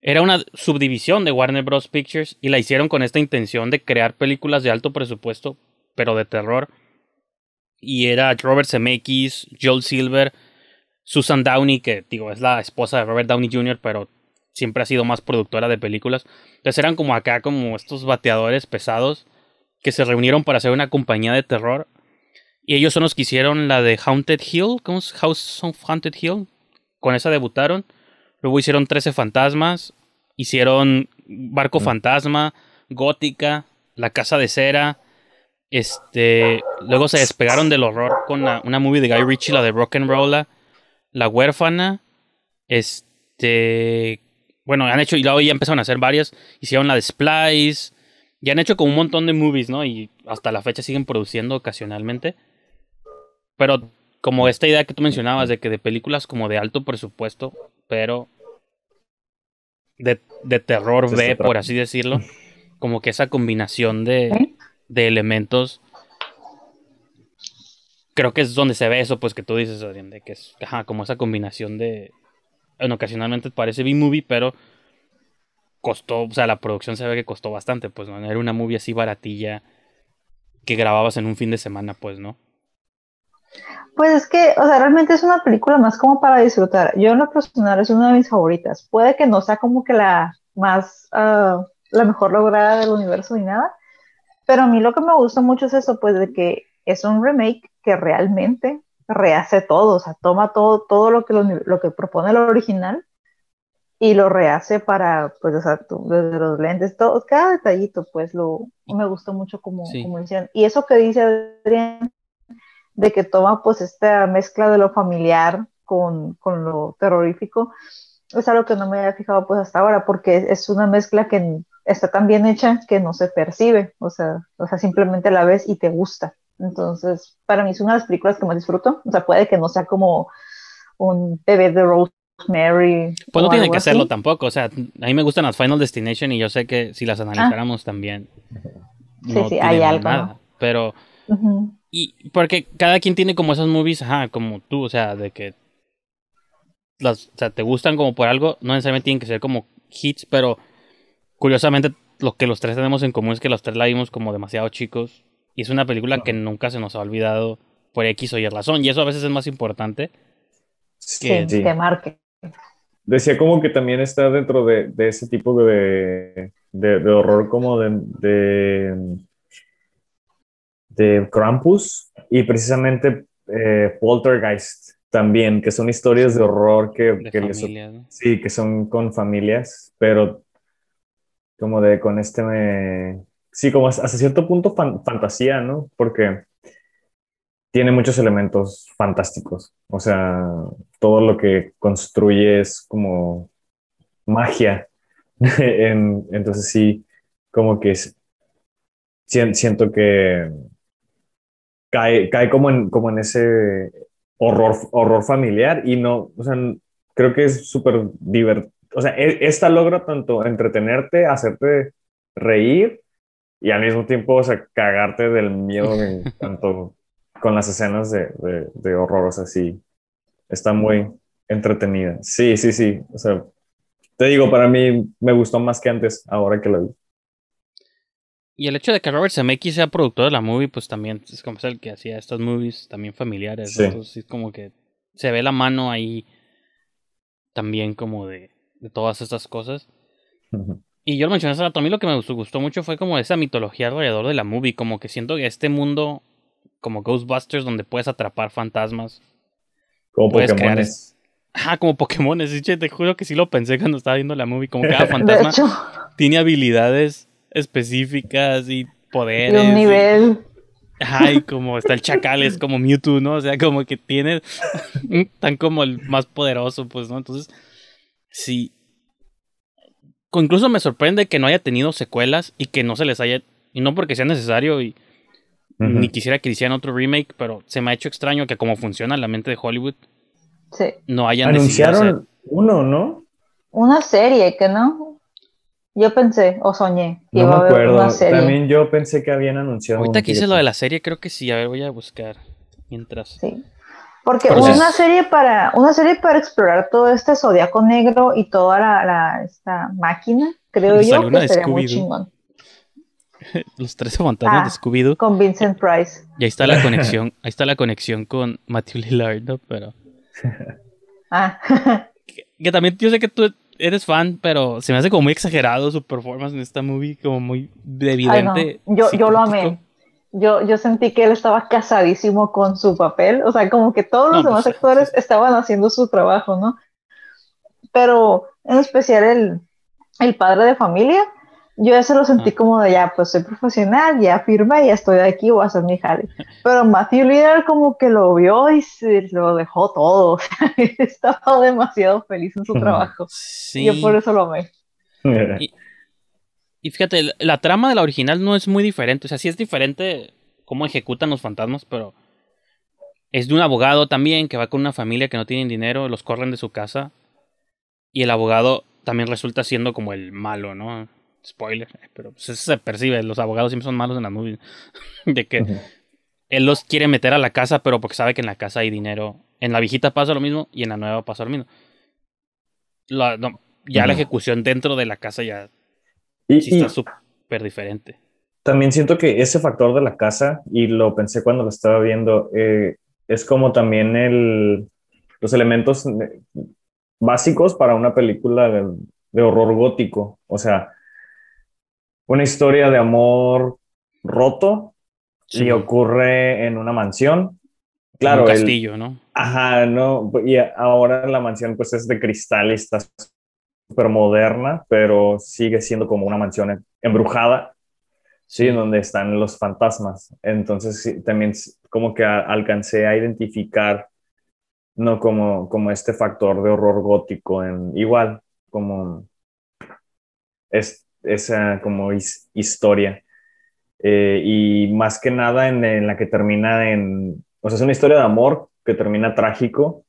Era una subdivisión de Warner Bros. Pictures y la hicieron con esta intención de crear películas de alto presupuesto, pero de terror. Y era Robert Zemeckis, Joel Silver, Susan Downey, que digo, es la esposa de Robert Downey Jr., pero siempre ha sido más productora de películas. Entonces eran como acá, como estos bateadores pesados que se reunieron para hacer una compañía de terror y ellos son los que hicieron la de Haunted Hill, ¿cómo es? House of Haunted Hill. Con esa debutaron. Luego hicieron 13 fantasmas, hicieron Barco ah. Fantasma, Gótica, La Casa de Cera. Este, luego se despegaron del horror con una movie de Guy Ritchie, la de Rock and La Huérfana. Este, bueno, han hecho y luego ya empezaron a hacer varias, hicieron la de Splice, Y han hecho como un montón de movies, ¿no? Y hasta la fecha siguen produciendo ocasionalmente. Pero como esta idea que tú mencionabas de que de películas como de alto presupuesto, pero de, de terror B, por así decirlo, como que esa combinación de, elementos, creo que es donde se ve eso, pues que tú dices, Adrián, de que es como esa combinación de, bueno, ocasionalmente parece B-movie, pero costó, o sea, la producción se ve que costó bastante, pues no era una movie así baratilla que grababas en un fin de semana, pues, ¿no? Pues es que, o sea, realmente es una película más como para disfrutar. Yo en lo personal es una de mis favoritas. Puede que no sea como que la más, ah, la mejor lograda del universo ni nada, pero a mí lo que me gusta mucho es eso, pues de que es un remake que realmente rehace todo, o sea, toma todo, todo lo que, lo, que propone el original y lo rehace para, pues, o sea, desde los lentes, todo, cada detallito, pues, lo, me gustó mucho como, decían Y eso que dice Adrián de que toma pues esta mezcla de lo familiar con, lo terrorífico, es algo que no me había fijado pues hasta ahora, porque es una mezcla que está tan bien hecha que no se percibe, o sea, o sea, simplemente la ves y te gusta. Entonces, para mí es una de las películas que más disfruto, o sea, puede que no sea como un bebé de Rosemary. Pues no tiene que serlo hacerlo tampoco, o sea, a mí me gustan las Final Destination y yo sé que si las ah. analizáramos también. sí, sí, hay algo. Pero... Y porque cada quien tiene como esas movies, ajá, como tú, o sea, de que te gustan como por algo, no necesariamente tienen que ser como hits, pero curiosamente lo que los tres tenemos en común es que los tres la vimos como demasiado chicos y es una película que nunca se nos ha olvidado por X o Y razón y eso a veces es más importante que, sí, marque. Decía como que también está dentro de, ese tipo de, de horror como de, de Krampus y precisamente eh, Poltergeist también, que son historias de horror que, sí, que son con familias, pero como de con este, eh, sí, como hasta cierto punto fantasía, ¿no? Porque tiene muchos elementos fantásticos, o sea, todo lo que construye es como magia, entonces sí, como que siento que cae, como, en, como en ese horror, horror familiar y no, o sea, creo que es súper divertido. O sea, e, esta logra tanto entretenerte, hacerte reír y al mismo tiempo, o sea, cagarte del miedo tanto con las escenas de, de, de horror, o sea, sí, está muy entretenida. Sí, sí, sí, o sea, te digo, para mí me gustó más que antes, ahora que lo vi. Y el hecho de que Robert Zemeckis sea productor de la movie, pues también es como es el que hacía estas movies también familiares. Sí. es como que se ve la mano ahí también como de, todas estas cosas. Y yo lo mencioné hace rato, a mí lo que me gustó, mucho fue como esa mitología alrededor de la movie, como que siento que este mundo como Ghostbusters donde puedes atrapar fantasmas. Como Pokémon. ah como Pokémones Te juro que sí lo pensé cuando estaba viendo la movie. Como que cada ah, fantasma tiene habilidades específicas y poderes. De un nivel. ay como está el chacal, es como Mewtwo, ¿no? O sea, como que tiene tan como el más poderoso, pues, ¿no? Entonces, sí. Incluso me sorprende que no haya tenido secuelas y que no se les haya. Y no porque sea necesario y. Ni quisiera que hicieran otro remake, pero se me ha hecho extraño que como funciona la mente de Hollywood, no hayan anunciaron uno, ¿no? Una serie que no yo pensé o soñé que no iba me a haber una serie. También yo pensé que habían anunciado. Ahorita que hice lo de la serie, creo que sí. A ver, voy a buscar mientras. Sí. Porque una serie para una serie para explorar todo este zodiaco negro y toda la, esta máquina, creo yo que sería muy chingón. Los tres montañas ah, de Scooby-Doo. Con Vincent Price. Y ahí está la conexión, ahí está la conexión con Matthew Lillard, Pero. ah. que también yo sé que tú eres fan, pero se me hace como muy exagerado su performance en esta movie, como muy evidente. Yo, yo lo amé. Yo, yo sentí que él estaba casadísimo con su papel, o sea, como que todos los pues, demás actores estaban haciendo su trabajo, ¿no? Pero en especial el, el padre de familia, yo se lo sentí ah. como de ya, pues soy profesional, ya firmé, ya estoy aquí, voy a hacer mi jale. Pero Matthew Leader como que lo vio y se lo dejó todo. o sea, Estaba demasiado feliz en su trabajo. Sí. Yo por eso lo amé. Y, y, fíjate, la trama de la original no es muy diferente. O sea, sí es diferente cómo ejecutan los fantasmas, pero es de un abogado también que va con una familia que no tienen dinero, los corren de su casa. Y el abogado también resulta siendo como el malo, ¿no? spoiler, eh, pero pues, eso se percibe, los abogados siempre son malos en la movies, de que él los quiere meter a la casa, pero porque sabe que en la casa hay dinero. En la viejita pasa lo mismo y en la nueva pasa lo mismo. ya la ejecución dentro de la casa ya está súper diferente. También siento que ese factor de la casa, y lo pensé cuando lo estaba viendo, eh, es como también el, los elementos eh, básicos para una película de horror gótico. O sea, una historia de amor roto y ocurre en una mansión. Claro, un castillo, ¿no? Ajá, no. Y ahora la mansión pues es de cristal y está súper moderna, pero sigue siendo como una mansión embrujada, sí, en donde están los fantasmas. Entonces también como que alcancé a identificar, no como, como este factor de horror gótico en igual, como es esa como historia. Eh, y más que nada en, la que termina en, o sea, es una historia de amor que termina trágico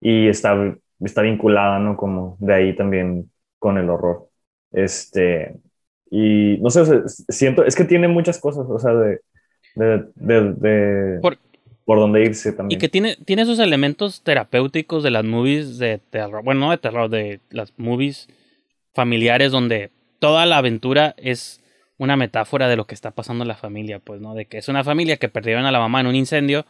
y está, está vinculada, ¿no? Como de ahí también con el horror. Este, y no sé, siento, es que tiene muchas cosas, o sea, de, de, de, por, por, donde irse también. Y que tiene, tiene esos elementos terapéuticos de las movies de terror, bueno, no de terror, de las movies familiares donde toda la aventura es una metáfora de lo que está pasando en la familia, pues, ¿no? De que es una familia que perdieron a la mamá en un incendio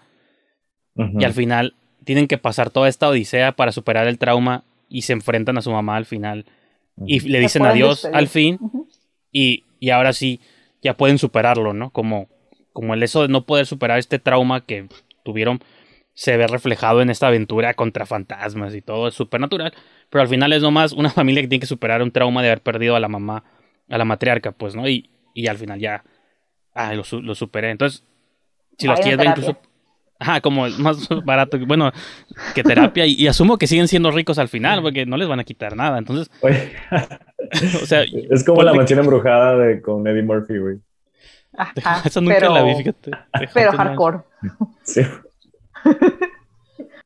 y al final tienen que pasar toda esta odisea para superar el trauma y se enfrentan a su mamá al final y le dicen adiós al fin y, y, ahora sí ya pueden superarlo, ¿no? Como, como el eso de no poder superar este trauma que tuvieron se ve reflejado en esta aventura contra fantasmas y todo, es supernatural. Pero al final es nomás una familia que tiene que superar un trauma de haber perdido a la mamá, a la matriarca, pues, ¿no? Y, y al final ya ah, lo, lo, superé. Entonces, si los quieres incluso. Ajá, como más barato, bueno, que terapia. Y, asumo que siguen siendo ricos al final, porque no les van a quitar nada. Entonces. Oye. es como la mansión embrujada de, con Eddie Murphy, güey. Ajá, nunca la vi, fíjate. Pero hardcore. Sí.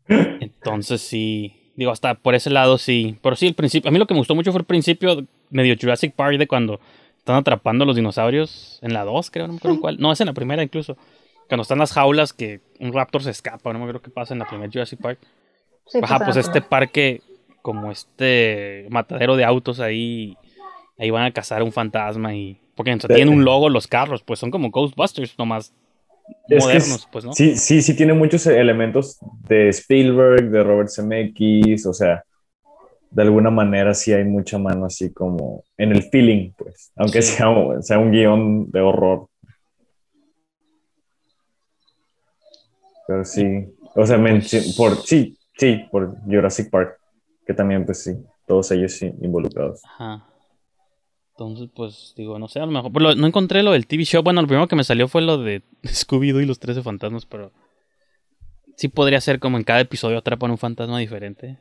Entonces sí, digo, hasta por ese lado sí. Pero sí, el principio, a mí lo que me gustó mucho fue el principio medio Jurassic Park de cuando están atrapando a los dinosaurios en la 2, creo, no me acuerdo cuál. No, es en la primera incluso. Cuando están las jaulas que un raptor se escapa, no me acuerdo qué pasa en la primera Jurassic Park. Ajá, pues este parque, como este matadero de autos ahí, ahí van a cazar un fantasma y... Porque tienen un logo los carros, pues son como Ghostbusters, nomás modernos, pues, ¿no? Sí, sí, sí tiene muchos elementos de Spielberg, de Robert Zemeckis, o sea, de alguna manera sí hay mucha mano así como en el feeling, pues, aunque sea, sea un guión de horror. Pero sí, o sea, pues por, sí, sí, por Jurassic Park, que también, pues sí, todos ellos sí, involucrados. Ajá. Entonces, pues digo, no sé, a lo mejor. no encontré lo del TV show. Bueno, lo primero que me salió fue lo de Scooby-Doo y los 13 fantasmas, pero. Sí podría ser como en cada episodio atrapan un fantasma diferente.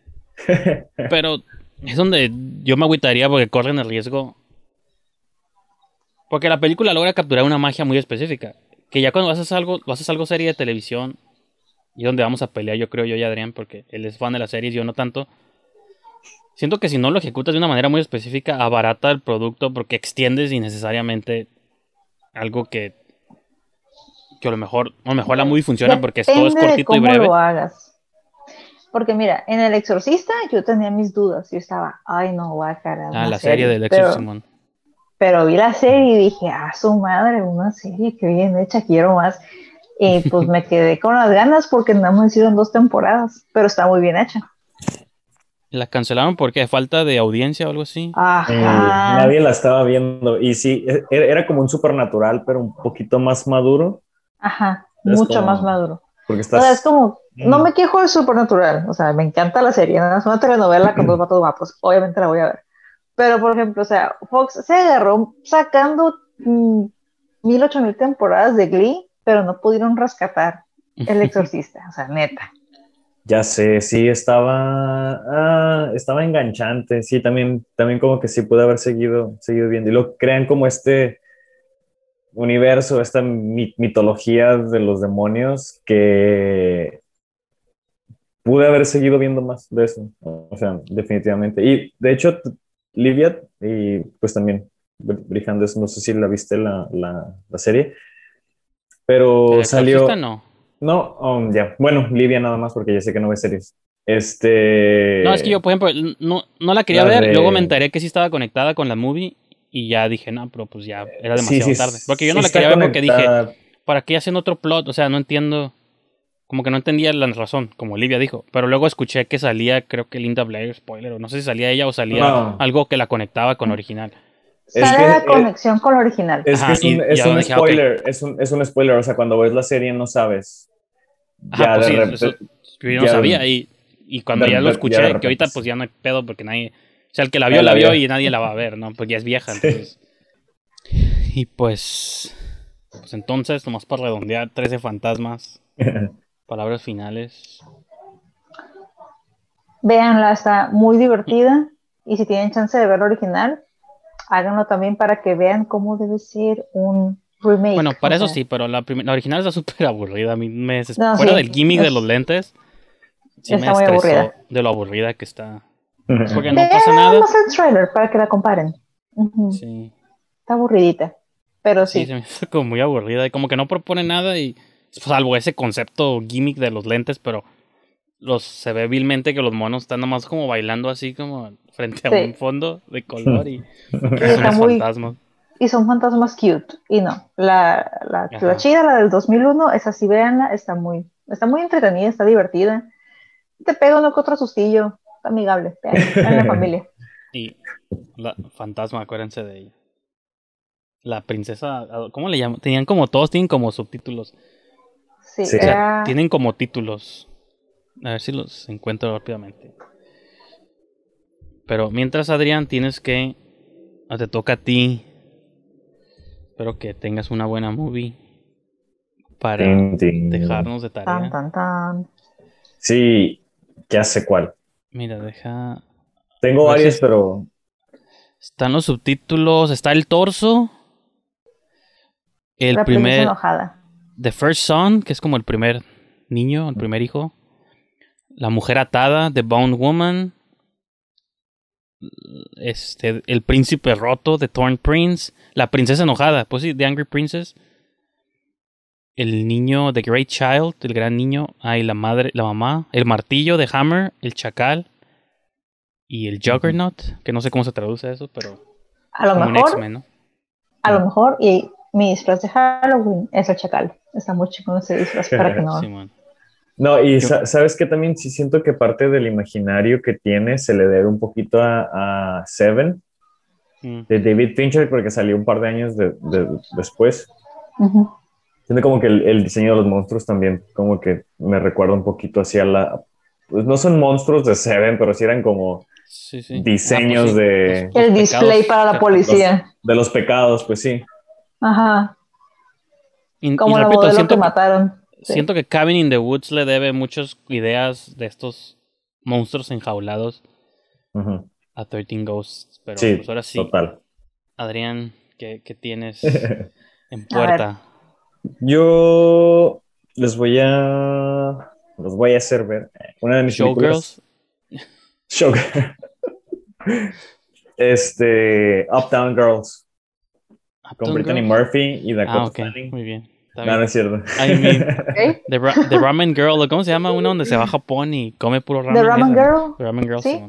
pero es donde yo me agüitaría porque corren el riesgo. Porque la película logra capturar una magia muy específica. Que ya cuando haces algo, lo haces algo serie de televisión. Y donde vamos a pelear, yo creo yo y Adrián, porque él es fan de las series, yo no tanto Siento que si no lo ejecutas de una manera muy específica, abarata el producto porque extiendes innecesariamente algo que, que a lo mejor, mejor la movie funciona porque todo es cortito y breve. hagas. Porque mira, en El Exorcista yo tenía mis dudas. Yo estaba, ay no, va a a Ah, la serie, del Exorcismo. Pero, vi la serie y dije, ah, su madre, una serie que bien hecha, quiero más. Y pues me quedé con las ganas porque no sido en dos temporadas, pero está muy bien hecha. La cancelaron porque falta de audiencia o algo así. Ajá. Eh, nadie la estaba viendo. Y sí, e, e, era como un supernatural, pero un poquito más maduro. Ajá, mucho más maduro. Porque O sea, es como, no mm. me quejo de supernatural. O sea, me encanta la serie. ¿no? Es una telenovela con dos matos guapos. Obviamente la voy a ver. Pero, por ejemplo, o sea, Fox se agarró sacando mm, mil, ocho mil temporadas de Glee, pero no pudieron rescatar El Exorcista. o sea, neta. Ya sé, sí, estaba, ah, estaba enganchante, sí, también, también como que sí pude haber seguido, seguido viendo. Y lo crean como este universo, esta mitología de los demonios que pude haber seguido viendo más de eso, o sea, definitivamente. Y de hecho, Livia y pues también Brijandes, no sé si la viste la, la serie, pero eh, salió... No. No, um, ya. Bueno, Livia nada más porque ya sé que no ve series. Este... No, es que yo, por ejemplo, no, no la quería ver, luego me enteré que sí estaba conectada con la movie y ya dije, no, pero pues ya era demasiado tarde. Porque yo no la quería ver porque dije, ¿para qué hacen otro plot? O sea, no entiendo, como que no entendía la razón, como Livia dijo. Pero luego escuché que salía, creo que Linda Blair, spoiler, o no sé si salía ella o salía algo que la conectaba con original. Es la conexión con original. Es que es un, spoiler, es un spoiler, o sea, cuando ves la serie no sabes pues yo no sabía. y, cuando ya lo escuché, que ahorita pues ya no hay pedo porque nadie. O sea, el que la vio, la, vio, y nadie la va a ver, ¿no? porque ya es vieja, entonces. Y pues. Pues entonces, nomás para redondear, 13 fantasmas. palabras finales. Véanla, está muy divertida. Y si tienen chance de ver original, háganlo también para que vean cómo debe ser un bueno, para eso sí, pero la, original está súper aburrida. A mí me Fuera del gimmick de los lentes, sí me de lo aburrida que está. Porque no pasa nada. Vamos trailer para que la comparen. Sí. Está aburridita. Pero sí. Sí, se me hizo como muy aburrida. Y como que no propone nada y. Salvo ese concepto gimmick de los lentes, pero los se ve vilmente que los monos están nomás como bailando así como frente a un fondo de color y sí, son fantasmas y son fantasmas cute. Y no, la, la, la la del 2001, esa sí, véanla, está muy, está muy entretenida, está divertida. Te pega uno con otro sustillo, está amigable, en la familia. Y la fantasma, acuérdense de ella. La princesa, ¿cómo le llaman? Tenían como, todos tienen como subtítulos. Sí, tienen como títulos. A ver si los encuentro rápidamente. Pero mientras, Adrián, tienes que. Ah, te toca a ti Espero que tengas una buena movie para dejarnos de tarea. Sí, ¿qué hace cuál. Mira, deja. Tengo varios, varias, pero. Están los subtítulos, está el torso. El La primer. The First Son, que es como el primer niño, el mm. primer hijo. La mujer atada, The Bound Woman este, El Príncipe Roto, de Torn Prince, La Princesa Enojada, pues sí, The Angry Princess, El Niño, The Great Child, El Gran Niño, hay la madre, la mamá, El Martillo de Hammer, El Chacal y El Juggernaut, que no sé cómo se traduce eso, pero... A lo mejor... A lo mejor, y mi disfraz de Halloween es el chacal. Está muy chico ese disfraz para que no... No, y sabes que también sí siento que parte del imaginario que tiene se le debe un poquito a, Seven, mm. de David Fincher, porque salió un par de años después. tiene como que el, diseño de los monstruos también como que me recuerda un poquito hacia la... Pues no son monstruos de Seven, pero sí eran como diseños ah, pues de... el display para la policía. de los pecados, pues sí. Ajá. como modelo que mataron Siento que Cabin in the Woods le debe muchas ideas de estos monstruos enjaulados a 13 Ghosts. Pero pues ahora sí. Total. Adrián, ¿qué, tienes en puerta? Yo les voy a. Los voy a hacer ver. Eh, una de mis Showgirls. Showgirls. este. Uptown Girls. con Brittany Murphy y Dakota ah, Muy bien. No, no es cierto. I mean, the, Ramen Girl, ¿cómo se llama una donde se va a Japón y come puro ramen? The Ramen Girl. The Ramen Girl, ¿Sí?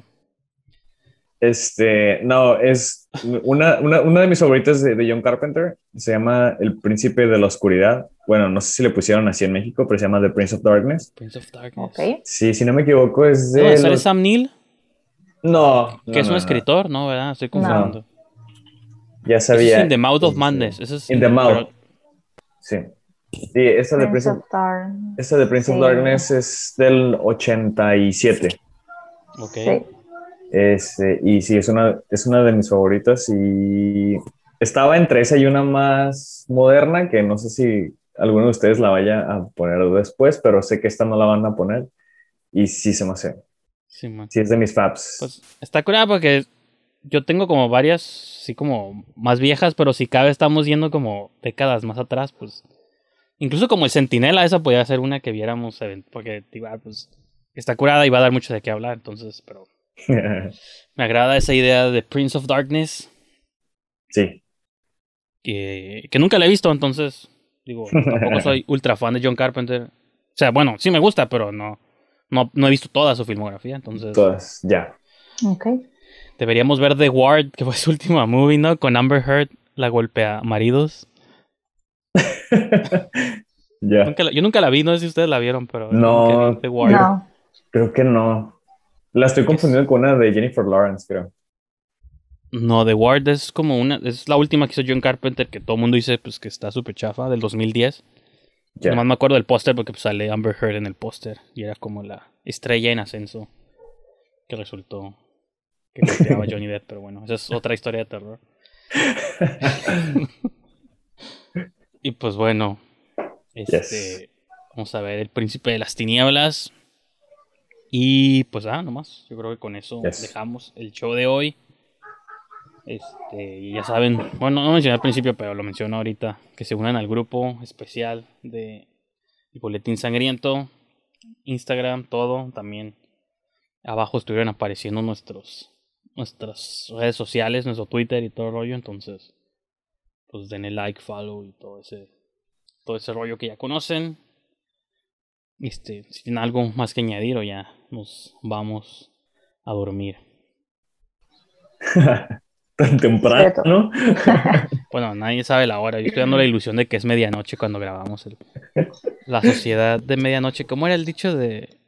Este, no, es una, una, una de mis favoritas de, de, John Carpenter, se llama El Príncipe de la Oscuridad. Bueno, no sé si le pusieron así en México, pero se llama The Prince of Darkness. Prince of Darkness. Okay. Sí, si no me equivoco, es de. Sam Neill? No. Que es un escritor, no. ¿verdad? Estoy confundiendo. Ya sabía. Eso es in the Mouth of Madness. Eso es in, the, Mouth. Sí. Sí, esa de Prince, of, de Darkness es del 87. Ok. Este, y sí, es una, es una de mis favoritas y estaba entre esa y una más moderna que no sé si alguno de ustedes la vaya a poner después, pero sé que esta no la van a poner y sí se me hace. Sí, es de mis faps. Pues, está curada porque yo tengo como varias, sí, como más viejas, pero si cabe estamos yendo como décadas más atrás, pues. Incluso como el Sentinela, esa podría ser una que viéramos, porque ah, pues, está curada y va a dar mucho de qué hablar, entonces, pero. me agrada esa idea de Prince of Darkness. Sí. Que, nunca la he visto, entonces, digo, tampoco soy ultra fan de John Carpenter. O sea, bueno, sí me gusta, pero no, no, he visto toda su filmografía, entonces. Todas, ya. Deberíamos ver The Ward, que fue su última movie, ¿no? Con Amber Heard, la golpea maridos. yo nunca la vi, no sé si ustedes la vieron, pero. No, The Ward. Creo que no. La estoy confundiendo con una de Jennifer Lawrence, creo. No, The Ward es como una. Es la última que hizo John Carpenter, que todo el mundo dice pues, que está súper chafa, del 2010. Nomás me acuerdo del póster porque pues, sale Amber Heard en el póster y era como la estrella en ascenso que resultó que golpeaba Johnny Depp, pero bueno, esa es otra historia de terror. y pues bueno, este, vamos a ver El Príncipe de las Tinieblas. Y pues ah, nomás, yo creo que con eso dejamos el show de hoy. Este, ya saben, bueno, no mencioné al principio, pero lo menciono ahorita, que se unan al grupo especial de Boletín Sangriento, Instagram, todo, también abajo estuvieron apareciendo nuestros nuestras redes sociales, nuestro Twitter y todo el rollo. Entonces, pues denle like, follow y todo ese, todo ese rollo que ya conocen. Este, si tienen algo más que añadir o ya nos vamos a dormir. Tan temprano, ¿no? bueno, nadie sabe la hora. Yo estoy dando la ilusión de que es medianoche cuando grabamos el, la sociedad de medianoche. ¿Cómo era el dicho de,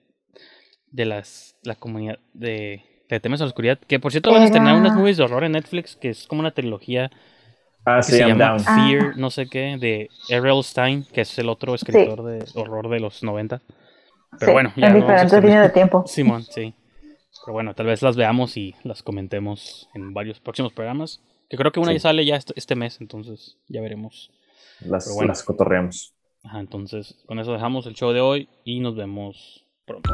de las, la comunidad de Temas temes a oscuridad. Que por cierto van a estrenar unas movies de horror en Netflix, que es como una trilogía ah, que ah. Fear, no sé qué, de Errol Stein, que es el otro escritor de horror de los 90. Pero bueno, ya. de tiempo. Simón, sí. Pero bueno, tal vez las veamos y las comentemos en varios próximos programas. Que creo que una ya sale ya este mes, entonces ya veremos. Las, bueno. cotorreamos. entonces con eso dejamos el show de hoy y nos vemos pronto.